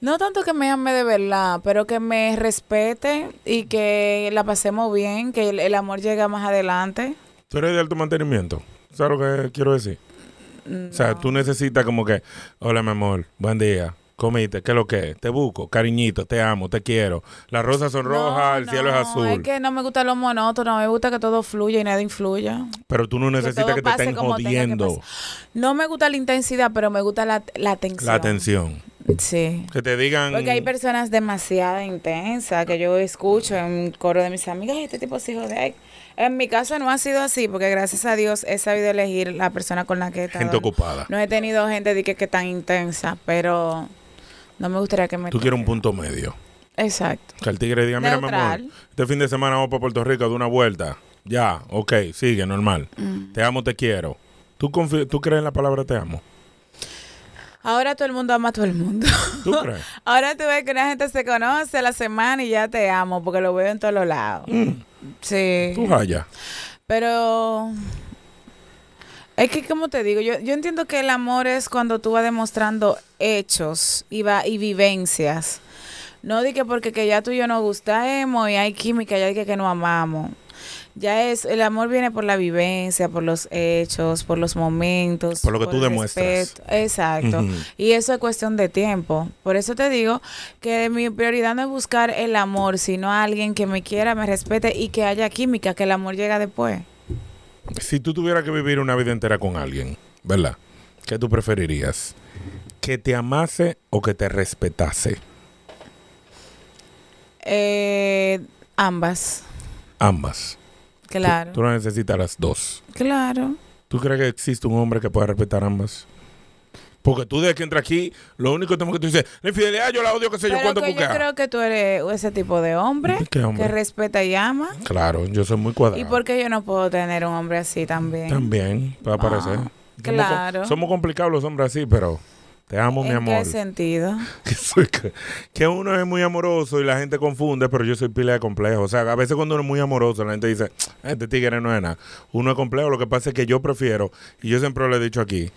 Speaker 2: No tanto que me ame de verdad, pero que me respete y que la pasemos bien, que el, amor llega más adelante.
Speaker 1: Tú eres de alto mantenimiento. ¿Sabes lo que quiero decir? Mm, o sea, tú necesitas como que, hola mi amor, buen día, comiste, ¿qué es lo que es? Te busco, cariñito, te amo, te quiero. Las rosas son rojas, el cielo es azul. Es que
Speaker 2: no me gusta lo monótono, me gusta que todo fluya y nada influya.
Speaker 1: Pero tú no necesitas que, te estén jodiendo.
Speaker 2: No me gusta la intensidad, pero me gusta la, la tensión. La
Speaker 1: tensión. Sí. Que te digan. Porque hay
Speaker 2: personas demasiado intensas que yo escucho en coro de mis amigas, este tipo es hijo de. En mi caso no ha sido así, porque gracias a Dios he sabido elegir la persona con la que he Gente ocupada. No he tenido gente de que, que tan intensa, pero no me gustaría que me. Tú quieres un
Speaker 1: punto medio. Exacto. Que el tigre diga, mira, mi amor, este fin de semana vamos para Puerto Rico de una vuelta. Ya, ok, sigue, normal. Mm. Te amo, te quiero. ¿Tú, ¿Tú crees en la palabra te amo?
Speaker 2: Ahora todo el mundo ama a todo el mundo. ¿Tú crees? Ahora tú ves que una gente se conoce la semana y ya te amo, porque lo veo en todos los lados. Mm. Sí. Tú allá. Pero. Es que, como te digo, yo, yo entiendo que el amor es cuando tú vas demostrando hechos y, va, y vivencias. No di que porque que ya tú y yo nos gustamos y hay química, ya di que, que no amamos ya es, el amor viene por la vivencia, por los hechos, por los momentos. Por lo que tú demuestras. Exacto. Y eso es cuestión de tiempo. Por eso te digo que mi prioridad no es buscar el amor, sino a alguien que me quiera, me respete y que haya química,
Speaker 1: que el amor llega después. Si tú tuvieras que vivir una vida entera con alguien, ¿verdad? ¿Qué tú preferirías? ¿Que te amase o que te respetase?
Speaker 2: Eh, ambas.
Speaker 1: Ambas. Claro. Tú, no necesitas las dos. Claro. ¿Tú crees que existe un hombre que pueda respetar ambas? Porque tú desde que entras aquí, lo único que tengo que tú dices, la infidelidad ah, yo la odio, qué sé yo cuánto que Yo creo
Speaker 2: que tú eres ese tipo de hombre, hombre, que respeta y ama.
Speaker 1: Claro, yo soy muy cuadrado. ¿Y
Speaker 2: por qué yo no puedo tener un hombre así también?
Speaker 1: También, puede parecer. Ah, claro. somos complicados los hombres así, pero te amo, mi amor. ¿En qué
Speaker 2: sentido?
Speaker 1: Que, uno es muy amoroso y la gente confunde, pero yo soy pila de complejo. O sea, a veces cuando uno es muy amoroso, la gente dice, este tigre no es nada. Uno es complejo. Lo que pasa es que yo prefiero, y yo siempre lo he dicho aquí,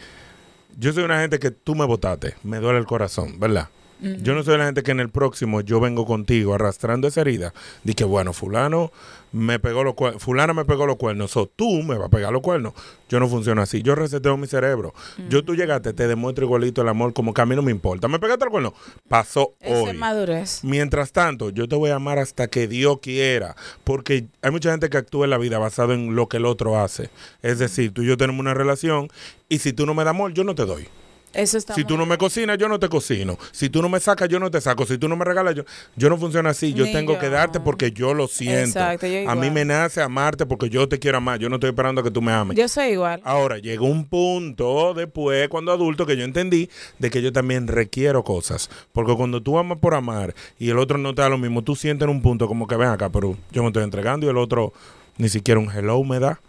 Speaker 1: yo soy una gente que tú me votaste, me duele el corazón, ¿verdad? Yo no soy la gente que en el próximo yo vengo contigo arrastrando esa herida. Dije, bueno, fulano me pegó los cuernos, me pegó los cuernos, o tú me vas a pegar los cuernos. Yo no funciono así. Yo reseteo mi cerebro. Mm. Yo tú llegaste, te demuestro igualito el amor, como que a no me importa. Me pegaste el cuerno. Pasó es hoy. madurez. Mientras tanto, yo te voy a amar hasta que Dios quiera. Porque hay mucha gente que actúa en la vida basado en lo que el otro hace. Es decir, tú y yo tenemos una relación y si tú no me das amor, yo no te doy
Speaker 2: si tú no
Speaker 1: me cocinas, yo no te cocino. Si tú no me sacas, yo no te saco. Si tú no me regalas, yo, yo no funciona así. Yo tengo que darte porque yo lo siento. a mí me nace amarte porque yo te quiero amar. Yo no estoy esperando a que tú me ames. Yo soy igual. Ahora, llegó un punto después, cuando adulto, que yo entendí de que yo también requiero cosas. Porque cuando tú amas por amar y el otro no te da lo mismo, tú sientes en un punto como que ven acá, pero yo me estoy entregando y el otro ni siquiera un hello me da.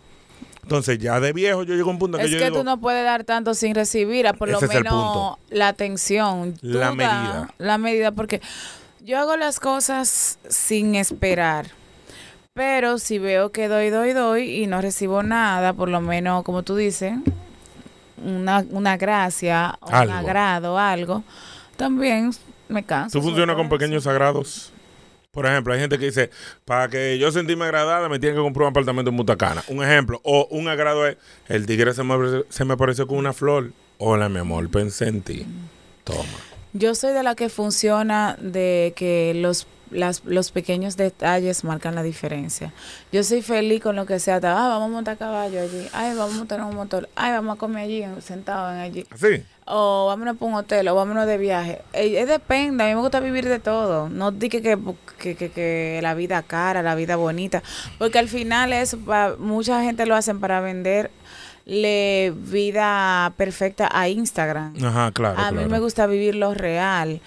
Speaker 1: Entonces, ya de viejo yo llego a un punto que es que tú
Speaker 2: no puedes dar tanto sin recibir, a por lo menos la atención, la medida. La medida, porque yo hago las cosas sin esperar. Pero si veo que doy, doy, doy y no recibo nada, por lo menos, como tú dices, una, una gracia, un agrado, algo, también me canso. ¿Tú funcionas con pequeños
Speaker 1: agrados? Por ejemplo, hay gente que dice, para que yo sentirme agradada, me tienen que comprar un apartamento en Butacana. Un ejemplo. O un agrado es, el tigre se me, se me apareció con una flor. Hola, mi amor, pensé en ti. Toma.
Speaker 2: Yo soy de la que funciona de que los las, los pequeños detalles marcan la diferencia. Yo soy feliz con lo que sea. Ah, vamos a montar caballo allí. Ay, vamos a montar un motor. Ay, vamos a comer allí, sentado en allí. ¿Ah, ¿Sí? o oh, vámonos para un hotel o vámonos de viaje. Eh, eh, depende, a mí me gusta vivir de todo. No dije que, la vida cara, la vida bonita, porque al final es, mucha gente lo hacen para vender le vida perfecta a Instagram.
Speaker 1: Ajá, claro. A mí me
Speaker 2: gusta vivir lo real.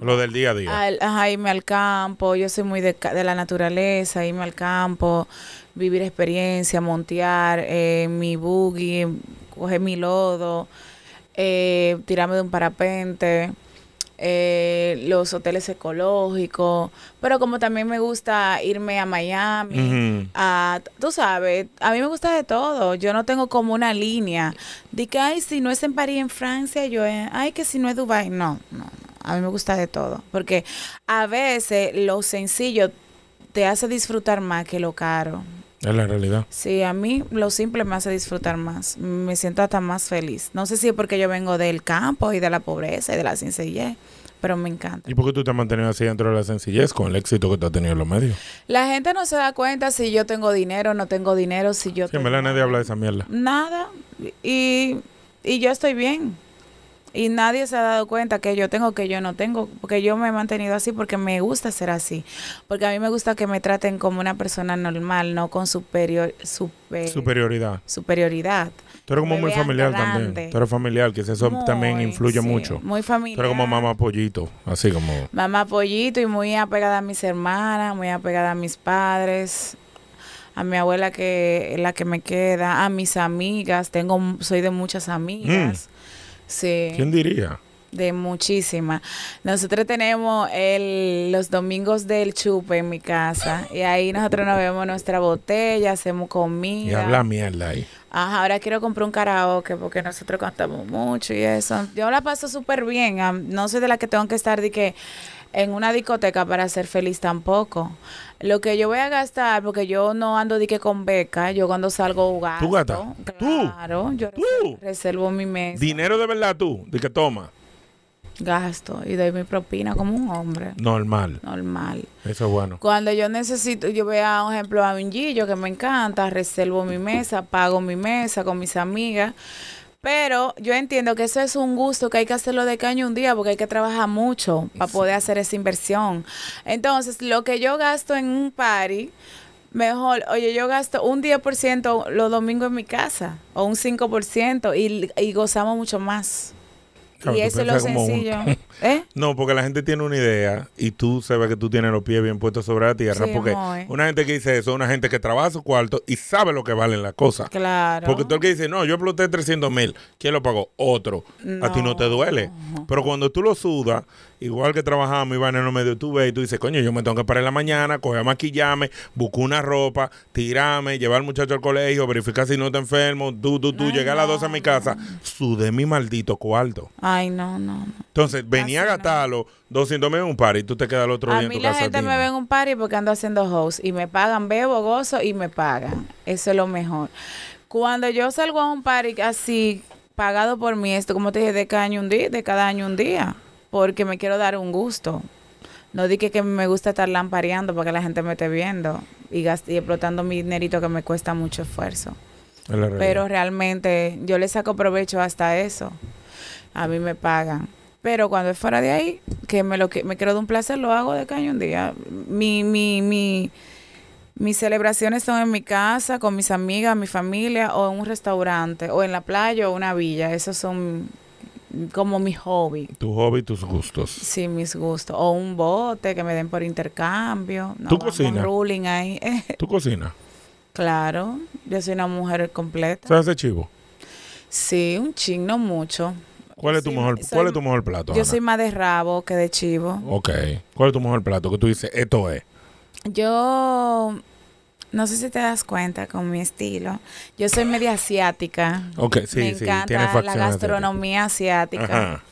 Speaker 2: lo
Speaker 1: del día a día.
Speaker 2: ajá, irme al campo. Yo soy muy de, de la naturaleza, irme al campo, vivir experiencia, montear eh, mi buggy, coger mi lodo eh, tirarme de un parapente, eh, los hoteles ecológicos, pero como también me gusta irme a Miami, a, tú sabes, a mí me gusta de todo, yo no tengo como una línea de que, ay, si no es en París, en Francia, yo, ay, que si no es Dubai, no, no, a mí me gusta de todo, porque a veces lo sencillo te hace disfrutar más que lo caro.
Speaker 1: Es la realidad.
Speaker 2: Sí, a mí lo simple me hace disfrutar más. Me siento hasta más feliz. No sé si es porque yo vengo del campo y de la pobreza y de la sencillez, pero me encanta.
Speaker 1: ¿Y por qué tú te has mantenido así dentro de la sencillez con el éxito que tú has tenido en los medios?
Speaker 2: La gente no se da cuenta si yo tengo dinero, no tengo dinero, si yo... nadie
Speaker 1: habla de esa mierda.
Speaker 2: Nada. Y, y yo estoy bien. Y nadie se ha dado cuenta que yo tengo, que yo no tengo, porque yo me he mantenido así porque me gusta ser así. Porque a mí me gusta que me traten como una persona normal, no con superior, superioridad.
Speaker 1: Superioridad. Tú eres como muy familiar también. Tú eres familiar, que eso también influye mucho. Muy familiar. Tú como mamá pollito, así como.
Speaker 2: Mamá pollito y muy apegada a mis hermanas, muy apegada a mis padres a mi abuela que la que me queda, a mis amigas, tengo soy de muchas amigas. Mm. Sí. ¿Quién diría? De muchísima. Nosotros tenemos el, los domingos del chupe en mi casa y ahí nosotros nos vemos nuestra botella, hacemos comida. Y habla mierda ahí. Ajá, ahora quiero comprar un karaoke porque nosotros cantamos mucho y eso. Yo la paso súper bien. No soy de la que tengo que estar de que en una discoteca para ser feliz tampoco. Lo que yo voy a gastar, porque yo no ando de con beca, yo cuando salgo gasto ¿Tú Claro, yo reservo mi mesa
Speaker 1: Dinero de verdad tú, de que toma.
Speaker 2: Gasto y doy mi propina como un hombre.
Speaker 1: Normal.
Speaker 2: Normal. Eso es bueno. Cuando yo necesito, yo voy a, un ejemplo, a un Gillo que me encanta, reservo mi mesa, pago mi mesa con mis amigas pero yo entiendo que eso es un gusto que hay que hacerlo de caño un día porque hay que trabajar mucho para poder hacer esa inversión. Entonces, lo que yo gasto en un party, mejor, oye, yo gasto un 10% los domingos en mi casa o un 5% y, y gozamos mucho más.
Speaker 1: y eso es lo sencillo. ¿Eh? No, porque la gente tiene una idea y tú sabes que tú tienes los pies bien puestos sobre la tierra. porque una gente que dice eso, una gente que trabaja su cuarto y sabe lo que valen las cosas. Claro. Porque tú el que dice, no, yo exploté 300 mil, ¿quién lo pagó? Otro. A ti no te duele. Pero cuando tú lo sudas, igual que trabajamos y van en los medios, tú ves y tú dices, coño, yo me tengo que parar en la mañana, coger maquillame, busco una ropa, tirarme, llevar al muchacho al colegio, verificar si no te enfermo, tú, tú, tú, no, a las 12 a mi casa, sudé mi maldito cuarto. Ay, no, no. Entonces, ven ni a gastarlo, 200 mil en un party, tú te quedas el otro a A mí la gente me ve en
Speaker 2: un party porque ando haciendo host y me pagan, bebo, gozo y me pagan. Eso es lo mejor. Cuando yo salgo a un party así, pagado por mí, esto como te dije, de cada año un día, de cada año un día, porque me quiero dar un gusto. No dije que me gusta estar lampareando porque la gente me esté viendo y, explotando mi dinerito que me cuesta mucho esfuerzo. Pero realmente yo le saco provecho hasta eso. A mí me pagan. Pero cuando es fuera de ahí, que me lo que me quiero de un placer, lo hago de caño un día. Mi, mi, mi, mis celebraciones son en mi casa, con mis amigas, mi familia, o en un restaurante, o en la playa, o una villa. Esos son como mi hobby.
Speaker 1: Tu hobby, tus gustos.
Speaker 2: Sí, mis gustos. O un bote que me den por intercambio. No, ¿Tú cocinas? ruling ¿Tú cocinas? Claro. Yo soy una mujer completa. ¿Sabes de chivo? Sí, un chino
Speaker 1: mucho. ¿Cuál, es tu, mejor, ¿cuál es plato? Yo soy
Speaker 2: más de rabo que de chivo.
Speaker 1: Ok. ¿Cuál es tu mejor plato? Que tú dices, esto es.
Speaker 2: Yo. No sé si te das cuenta con mi estilo. Yo soy media asiática. me encanta la gastronomía asiática.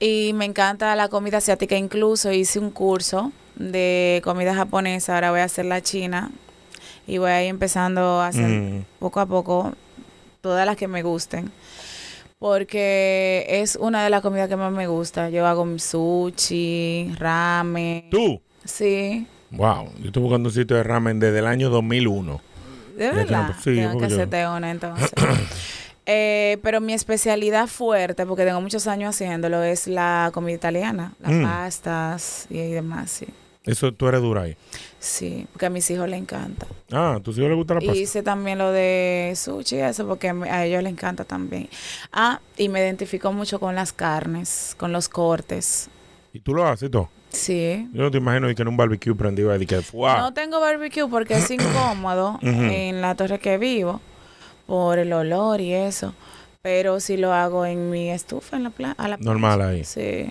Speaker 2: Y me encanta la comida asiática. Incluso hice un curso de comida japonesa. Ahora voy a hacer la china. Y voy a ir empezando a hacer mm. poco a poco todas las que me gusten porque es una de las comidas que más me gusta. Yo hago sushi, ramen. ¿Tú? Sí.
Speaker 1: Wow, yo estoy buscando un sitio de ramen desde el año 2001. ¿De verdad? Sí, Tengo que entonces.
Speaker 2: Eh, pero mi especialidad fuerte, porque tengo muchos años haciéndolo, es la comida italiana, las mm. pastas y demás, sí.
Speaker 1: Eso tú eres dura ahí.
Speaker 2: Sí, porque a mis hijos les encanta.
Speaker 1: Ah, a tus hijos les gusta la pasta. Y
Speaker 2: hice también lo de sushi, eso, porque a ellos les encanta también. Ah, y me identifico mucho con las carnes, con los cortes.
Speaker 1: ¿Y tú lo haces todo? Sí. Yo no te imagino que en un barbecue prendido ahí que ¡Fua! No
Speaker 2: tengo barbecue porque es incómodo en la torre que vivo por el olor y eso. Pero sí lo hago en mi estufa, en la, playa. Normal ahí. Sí.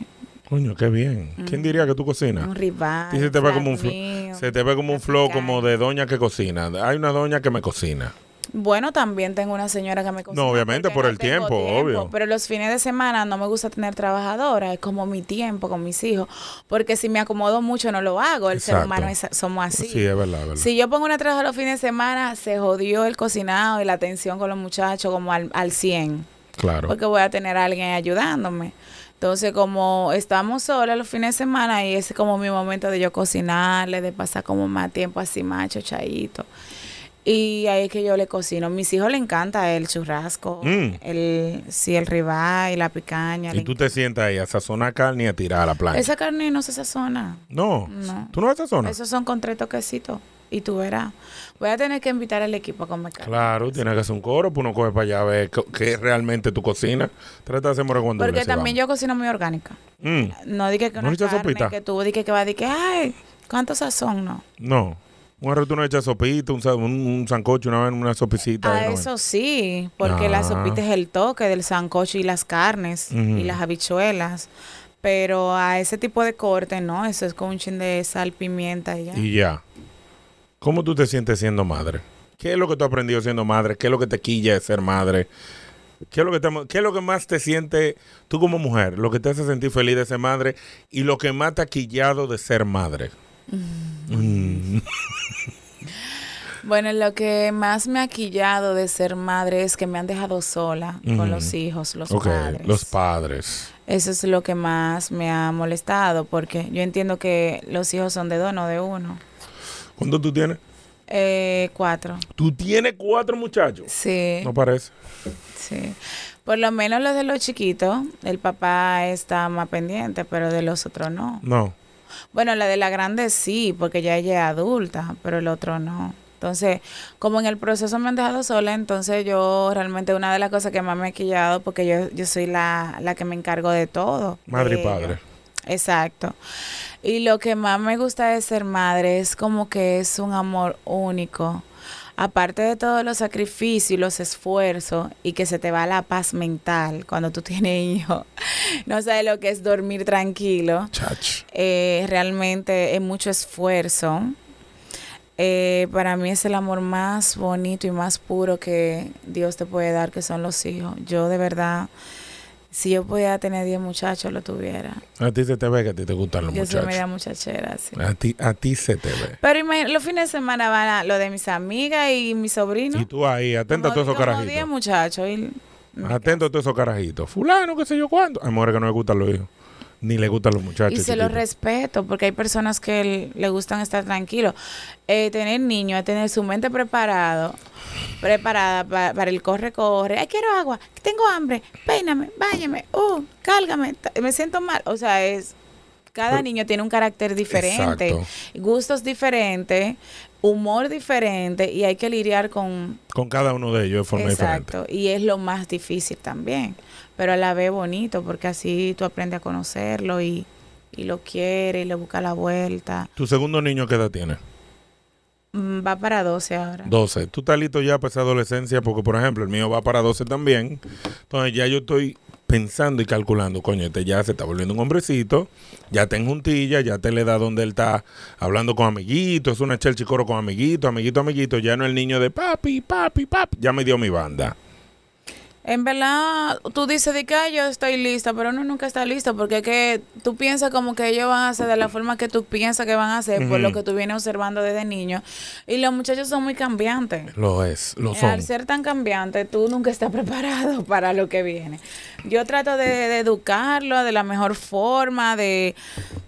Speaker 1: Coño, qué bien. ¿Quién mm. diría que tú cocinas? Un
Speaker 2: rival. Se te, ve como un
Speaker 1: se te ve como un flow como de doña que cocina. Hay una doña que me cocina.
Speaker 2: Bueno, también tengo una señora que me cocina. No,
Speaker 1: obviamente por el tiempo, obvio.
Speaker 2: Pero los fines de semana no me gusta tener trabajadora, es como mi tiempo con mis hijos, porque si me acomodo mucho no lo hago, el ser humano somos así. Sí, es verdad, Si yo pongo una trabajadora los fines de semana, se jodió el cocinado y la atención con los muchachos como al, al 100.
Speaker 1: Claro. Porque voy
Speaker 2: a tener a alguien ayudándome. Entonces, como estamos solas los fines de semana y es como mi momento de yo cocinarle, de pasar como más tiempo así macho, chayito. Y ahí es que yo le cocino. A mis hijos le encanta el churrasco, mm. el sí, el y la picaña. Y tú
Speaker 1: te sientas ahí a sazonar carne y a tirar a la plancha. Esa
Speaker 2: carne no se sazona.
Speaker 1: No. no. ¿Tú no la sazonas? Esos
Speaker 2: son con tres toquecitos y tú verás. Voy a tener que invitar al equipo a comer
Speaker 1: Claro, tienes que hacer un coro, pues uno coge para allá a ver qué realmente tú cocinas. Trata de hacer cuando Porque también
Speaker 2: yo cocino muy orgánica. Mm. No dije que una ¿No carne sopita? que tú dije que va, dije, ay, ¿cuánto sazón? No.
Speaker 1: No. Un arroz tú no echas sopita, un, sancocho, una, una sopicita. Ah, eso
Speaker 2: sí, porque la ah. sopita es el toque del sancocho y las carnes y las habichuelas. Pero a ese tipo de corte, no, eso es con un chin de sal, pimienta y ya.
Speaker 1: Y ya. ¿Cómo tú te sientes siendo madre? ¿Qué es lo que tú has aprendido siendo madre? ¿Qué es lo que te quilla de ser madre? ¿Qué es, lo que es lo que más te siente tú como mujer? ¿Lo que te hace sentir feliz de ser madre? ¿Y lo que más te ha quillado de ser madre? Mm.
Speaker 2: Bueno, lo que más me ha quillado de ser madre es que me han dejado sola con los mm. hijos, los padres.
Speaker 1: Los padres.
Speaker 2: Eso es lo que más me ha molestado, porque yo entiendo que los hijos son de dono de uno. ¿Cuántos tú tienes? Eh, cuatro.
Speaker 1: ¿Tú tienes cuatro muchachos?
Speaker 2: Sí. ¿No
Speaker 1: parece? Sí.
Speaker 2: Por lo menos los de los chiquitos, el papá está más pendiente, pero de los otros no. No. Bueno, la de la grande sí, porque ya ella es adulta, pero el otro no. Entonces, como en el proceso me han dejado sola, entonces yo realmente una de las cosas que más me ha quillado, porque yo, yo soy la, que me encargo de todo. Madre y padre. Exacto. Y lo que más me gusta de ser madre es como que es un amor único. Aparte de todos los sacrificios y los esfuerzos y que se te va la paz mental cuando tú tienes hijos, no sabes lo que es dormir tranquilo. Eh, realmente es mucho esfuerzo. Eh, para mí es el amor más bonito y más puro que Dios te puede dar, que son los hijos. Yo de verdad si yo pudiera tener 10 muchachos, lo tuviera.
Speaker 1: A ti se te ve que a ti te gustan los muchachos. Yo soy media
Speaker 2: muchachera, sí.
Speaker 1: A ti, a ti se te ve.
Speaker 2: Pero los fines de semana van a lo de mis amigas y mis sobrinos. Y
Speaker 1: tú ahí, atenta a todos esos como carajitos. 10
Speaker 2: muchachos. Y
Speaker 1: Atento a todos esos carajitos.
Speaker 2: Fulano, qué sé yo cuánto.
Speaker 1: Hay mujeres que no les gustan los hijos ni le gustan los muchachos. Y se los
Speaker 2: respeto, porque hay personas que le gustan estar tranquilos. Eh, tener niños, tener su mente preparado, preparada para el corre-corre. Ay, quiero agua, tengo hambre, peíname, váyame, uh, cálgame, me siento mal. O sea, es cada niño tiene un carácter diferente, gustos diferentes, humor diferente y hay que lidiar con...
Speaker 1: Con cada uno de ellos de forma diferente.
Speaker 2: Exacto, y es lo más difícil también pero a la ve bonito, porque así tú aprendes a conocerlo y, y lo quiere y le busca la
Speaker 1: vuelta. ¿Tu segundo niño qué edad tiene?
Speaker 2: Mm, va para 12 ahora.
Speaker 1: 12. Tú estás listo ya para esa adolescencia, porque por ejemplo el mío va para 12 también. Entonces ya yo estoy pensando y calculando, coño, este ya se está volviendo un hombrecito, ya te juntilla, ya te le da donde él está hablando con amiguitos, es una chelchicoro con amiguitos, amiguito, amiguito, ya no el niño de papi, papi, papi, ya me dio mi banda.
Speaker 2: En verdad, tú dices de que yo estoy lista, pero uno nunca está listo porque que tú piensas como que ellos van a hacer de la forma que tú piensas que van a hacer por lo que tú vienes observando desde niño. Y los muchachos son muy cambiantes.
Speaker 1: Lo es, lo son. Al ser
Speaker 2: tan cambiante, tú nunca estás preparado para lo que viene. Yo trato de, educarlo de la mejor forma, de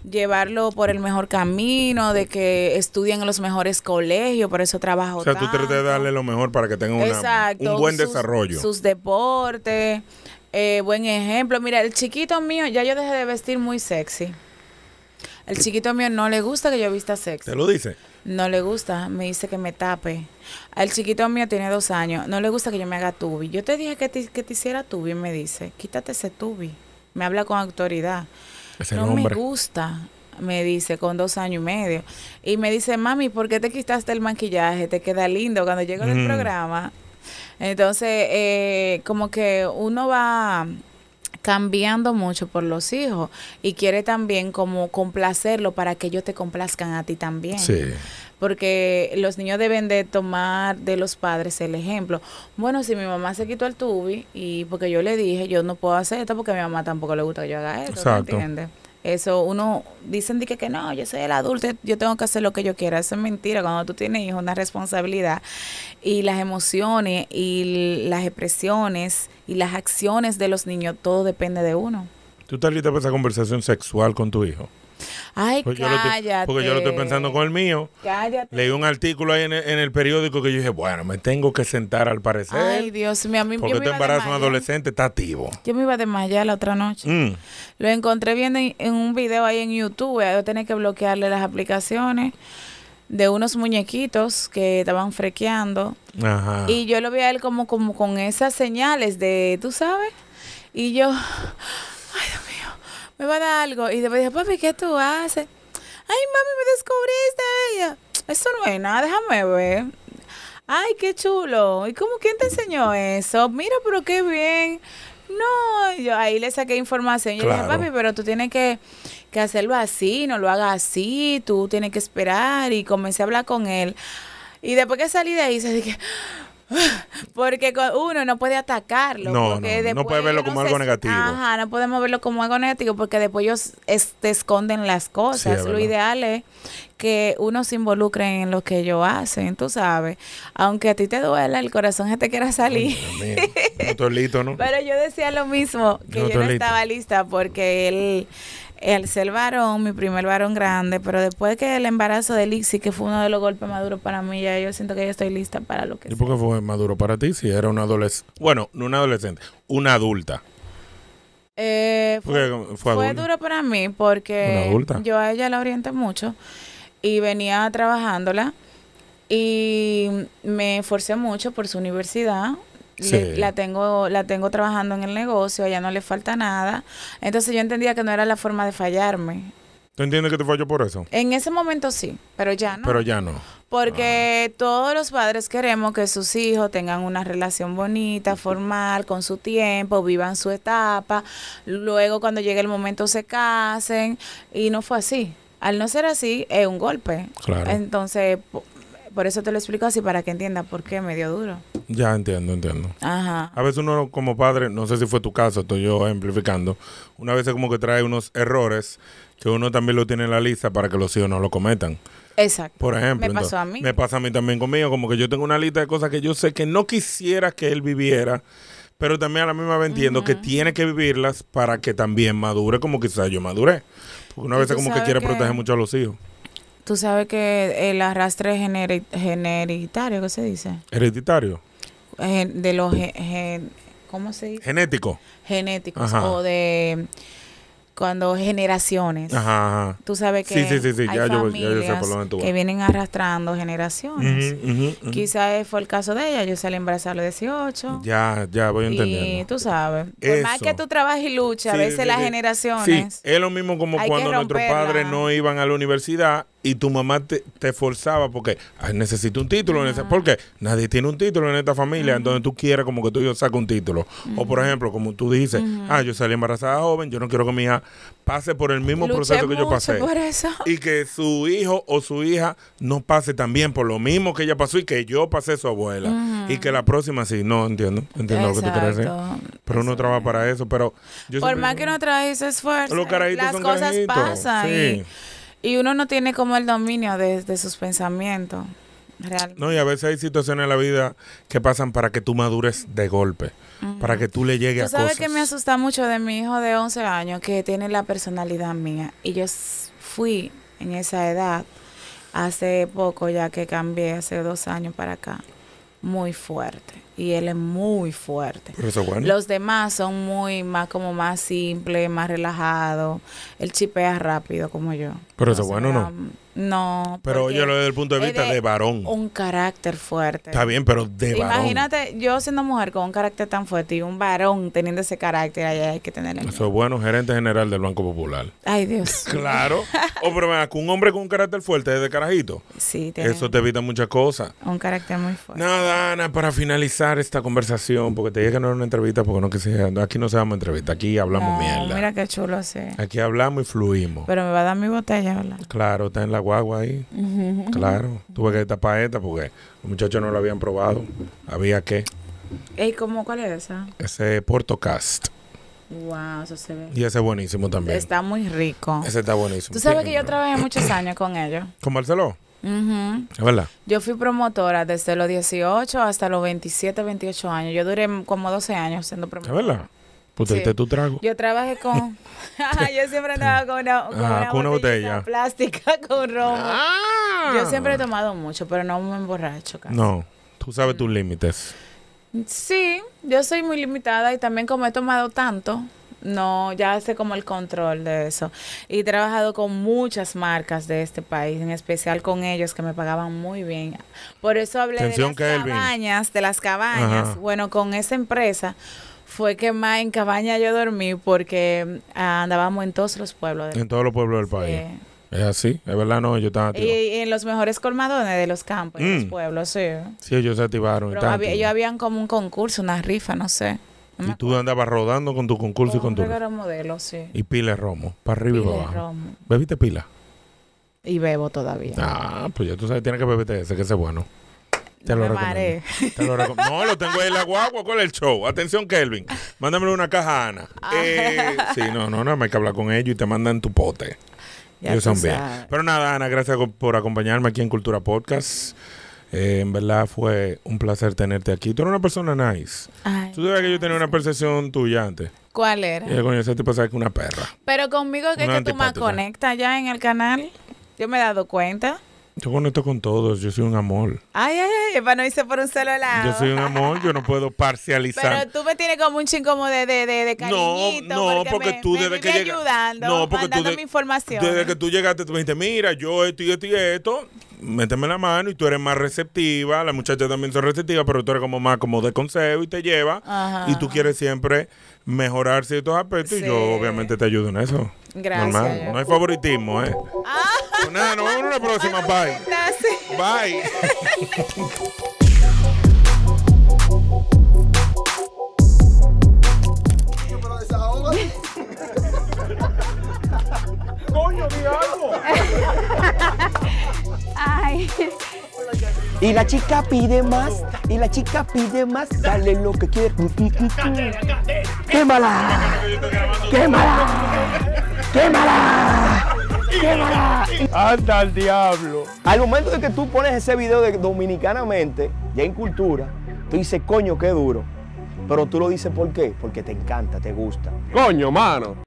Speaker 2: llevarlo por el mejor camino, de que estudien en los mejores colegios, por eso trabajo. O sea,
Speaker 1: tú tratas de darle lo mejor para que tenga un buen desarrollo. Sus
Speaker 2: deportes eh, buen ejemplo. Mira, el chiquito mío, ya yo dejé de vestir muy sexy. El chiquito mío no le gusta que yo vista sexy. ¿Te lo dice? No le gusta, me dice que me tape. El chiquito mío tiene dos años, no le gusta que yo me haga tubi. Yo te dije que te, que hiciera tubi, me dice, quítate ese tubi. Me habla con autoridad. no me gusta, me dice, con dos años y medio. Y me dice, mami, ¿por qué te quitaste el maquillaje? Te queda lindo. Cuando llego del mm. programa, entonces, eh, como que uno va cambiando mucho por los hijos y quiere también como complacerlo para que ellos te complazcan a ti también. Sí. Porque los niños deben de tomar de los padres el ejemplo. Bueno, si mi mamá se quitó el tubi y porque yo le dije, yo no puedo hacer esto porque a mi mamá tampoco le gusta que yo haga esto, ¿entiendes? Eso, uno dicen que, que no, yo soy el adulto, yo tengo que hacer lo que yo quiera. Eso es mentira. Cuando tú tienes hijos, una responsabilidad y las emociones y las expresiones y las acciones de los niños, todo depende de uno.
Speaker 1: ¿Tú estás lista para esa conversación sexual con tu hijo?
Speaker 2: Ay, cállate. Pues porque yo lo estoy pensando con el
Speaker 1: mío. Cállate. Leí un artículo ahí en el, periódico que yo dije, bueno, me tengo que sentar al parecer. Ay,
Speaker 2: Dios mío, a mí Porque este embarazo un
Speaker 1: adolescente está activo.
Speaker 2: Yo me iba a desmayar la otra noche. Mm. Lo encontré viendo en, un video ahí en YouTube. Eh, yo tenía que bloquearle las aplicaciones de unos muñequitos que estaban frequeando.
Speaker 1: Ajá. Y
Speaker 2: yo lo vi a él como, con esas señales de, tú sabes. Y yo, ay, me va a dar algo. Y después dije, papi, ¿qué tú haces? Ay, mami, me descubriste. Ella. Eso no es nada, déjame ver. Ay, qué chulo. ¿Y cómo quién te enseñó eso? Mira, pero qué bien. No, yo ahí le saqué información. Yo dije, papi, pero tú tienes que, que hacerlo así, no lo hagas así, tú tienes que esperar. Y comencé a hablar con él. Y después que salí de ahí, se dije, porque uno no puede atacarlo. No, no, no puede verlo como algo negativo. Ajá, no podemos verlo como algo negativo porque después ellos te esconden las cosas. lo ideal es que uno se involucre en lo que ellos hacen, tú sabes. Aunque a ti te duela, el corazón se te quiera salir.
Speaker 1: Pero
Speaker 2: yo decía lo mismo, que yo no estaba lista porque él el ser varón, mi primer varón grande, pero después que el embarazo de Lixi, que fue uno de los golpes maduros para mí, ya yo siento que ya estoy lista para lo que
Speaker 1: ¿Y por qué fue maduro para ti si era una adolescente? Bueno, no una adolescente, una adulta.
Speaker 2: Eh, fue, duro para mí porque yo a ella la orienté mucho y venía trabajándola y me esforcé mucho por su universidad la tengo la tengo trabajando en el negocio, ya no le falta nada. Entonces yo entendía que no era la forma de fallarme.
Speaker 1: ¿Tú entiendes que te falló por eso?
Speaker 2: En ese momento sí, pero ya no. Pero ya no. Porque ah. todos los padres queremos que sus hijos tengan una relación bonita, formal, con su tiempo, vivan su etapa, luego cuando llegue el momento se casen y no fue así. Al no ser así, es un golpe. Claro. Entonces, por eso te lo explico así para que entienda por qué me dio duro.
Speaker 1: Ya entiendo, entiendo. Ajá. A veces uno como padre, no sé si fue tu caso, estoy yo amplificando, una vez como que trae unos errores que uno también lo tiene en la lista para que los hijos no lo cometan. Exacto. Por ejemplo. Me pasó a mí. Me pasa a mí también conmigo, como que yo tengo una lista de cosas que yo sé que no quisiera que él viviera, pero también a la misma vez entiendo que tiene que vivirlas para que también madure como quizás yo madure. Porque una vez como que quiere proteger mucho a los hijos.
Speaker 2: Tú sabes que el arrastre generitario, ¿qué se dice?
Speaker 1: Hereditario.
Speaker 2: Eh, de los... ¿Cómo se dice? Genético. Genético. O de cuando generaciones.
Speaker 1: Ajá, Tú sabes que hay que vienen
Speaker 2: arrastrando generaciones. Quizás fue el caso de ella. Yo salí embarazada a los 18.
Speaker 1: Ya, ya voy entendiendo. Y
Speaker 2: tú sabes. Por más que tú trabajes y luchas, a veces las generaciones. Sí,
Speaker 1: es lo mismo como cuando nuestros padres no iban a la universidad y tu mamá te, te forzaba porque necesito un título. Porque nadie tiene un título en esta familia, en donde tú quieras como que tú yo saque un título. O por ejemplo, como tú dices, ah, yo salí embarazada joven, yo no quiero que mi hija pase por el mismo proceso que yo pasé. Y que su hijo o su hija no pase también por lo mismo que ella pasó y que yo pasé su abuela. Y que la próxima sí, no, entiendo, entiendo lo que tú quieres decir. Pero uno trabaja para eso, pero... Yo por más que
Speaker 2: no traes esfuerzo, las cosas pasan. Y uno no tiene como el dominio de, sus pensamientos.
Speaker 1: No, y a veces hay situaciones en la vida que pasan para que tú madures de golpe, para que tú le llegues a sabes que
Speaker 2: me asusta mucho de mi hijo de 11 años que tiene la personalidad mía y yo fui en esa edad hace poco ya que cambié, hace dos años para acá, muy fuerte y él es muy fuerte. Eso bueno. Los demás son muy más como más simple, más relajado. Él chipea rápido como yo.
Speaker 1: Pero eso es bueno, ¿no?
Speaker 2: No. Pero yo lo veo desde el punto de vista de, varón. Un carácter fuerte. Está bien, pero de varón. Imagínate yo siendo mujer con un carácter tan fuerte y un varón teniendo ese carácter, allá hay que
Speaker 1: tener Eso es bueno, gerente general del Banco Popular. Ay, Dios. claro. o oh, pero un hombre con un carácter fuerte de carajito. Sí, Eso te evita muchas cosas. Un carácter muy fuerte. Nada, Ana, para finalizar esta conversación porque te dije que no era una entrevista porque no que sea, aquí no se llama entrevista, aquí hablamos ah, mierda.
Speaker 2: Mira qué chulo así.
Speaker 1: Aquí hablamos y fluimos.
Speaker 2: Pero me va a dar mi botella,
Speaker 1: Claro, está en la guagua ahí. claro, tuve que tapar esta porque los muchachos no lo habían probado. Había que.
Speaker 2: ¿Y cómo cuál es esa?
Speaker 1: Ese Portocast.
Speaker 2: Wow, eso se ve. Y
Speaker 1: ese buenísimo también. Está muy rico. Ese está buenísimo. Tú sabes que yo
Speaker 2: trabajé muchos años con ellos. ¿Con Marcelo? ¿Es verdad? Yo fui promotora desde los 18 hasta los 27, 28 años. Yo duré como 12 años siendo promotora.
Speaker 1: ¿Es verdad? Pues tu trago.
Speaker 2: Yo trabajé con. yo siempre andaba con una, botella con ah, botella plástica con ropa ah. Yo siempre he tomado mucho, pero no me emborracho
Speaker 1: No, tú sabes tus mm. límites.
Speaker 2: Sí, yo soy muy limitada y también como he tomado tanto, no, ya sé como el control de eso. Y he trabajado con muchas marcas de este país, en especial con ellos que me pagaban muy bien. Por eso hablé de las cabañas, de las cabañas. Bueno, con esa empresa fue que más en cabaña yo dormí porque ah, andábamos en todos los pueblos. Del en
Speaker 1: todos los pueblos del país. Es así, es verdad, no, yo estaba Y,
Speaker 2: en los mejores colmadones de los campos, En los mm. pueblos, sí.
Speaker 1: Sí, ellos se activaron. Pero había, ellos
Speaker 2: habían como un concurso, una rifa, no sé
Speaker 1: y tú andabas rodando con tu concurso y con tu. Regalo modelo, sí. Y pila de romo, para arriba y para abajo. ¿Bebiste pila?
Speaker 2: Y bebo todavía. Ah,
Speaker 1: pues ya tú sabes, tienes que beberte ese, que ese es bueno. Te lo, recomiendo. Te lo recomiendo. No, lo tengo en la guagua. ¿Cuál es el show? Atención, Kelvin. Mándamelo una caja Ana. Ah. Eh, sí, no, no, no. hay que hablar con ellos y te mandan tu pote. Ya Ellos Pero nada, Ana, gracias por acompañarme aquí en Cultura Podcast. Eh, en verdad fue un placer tenerte aquí. Tú eres una persona nice. tú sabes que yo tenía una percepción tuya antes.
Speaker 2: ¿Cuál era? Yo
Speaker 1: coño, ese tipo sabe que una perra.
Speaker 2: Pero conmigo que, es que tú más conectas ya en el canal. Yo me he dado cuenta.
Speaker 1: Yo conecto con todos, yo soy un amor.
Speaker 2: Ay, ay, ay, para no irse por un solo lado. Yo
Speaker 1: soy un amor, yo no puedo parcializar. Pero
Speaker 2: tú me tienes como un chingo como de, de, de, cariñito. No,
Speaker 1: no, porque, tú desde que llegaste. no, porque tú
Speaker 2: información. Desde
Speaker 1: que tú llegaste, tú me dijiste, mira, yo esto y esto y esto, méteme la mano y tú eres más receptiva, las muchachas también son receptivas, pero tú eres como más como de consejo y te lleva. y tú quieres siempre mejorar ciertos aspectos y yo obviamente te ayudo en eso.
Speaker 2: No hay
Speaker 1: favoritismo, ¿eh? Ah. nada, nos vemos en una próxima. Ah, bye. Bye. Coño, di algo. Ay. Y la chica pide más, y la chica pide más, dale lo que quiere. ¡Quémala! ¡Quémala! ¡Quémala! ¡Quémala! ¡Anda al diablo! Al momento de que tú pones ese video de dominicanamente, ya en cultura, tú dices, coño, qué duro. Pero tú lo dices por qué, porque te encanta, te gusta. Coño, mano.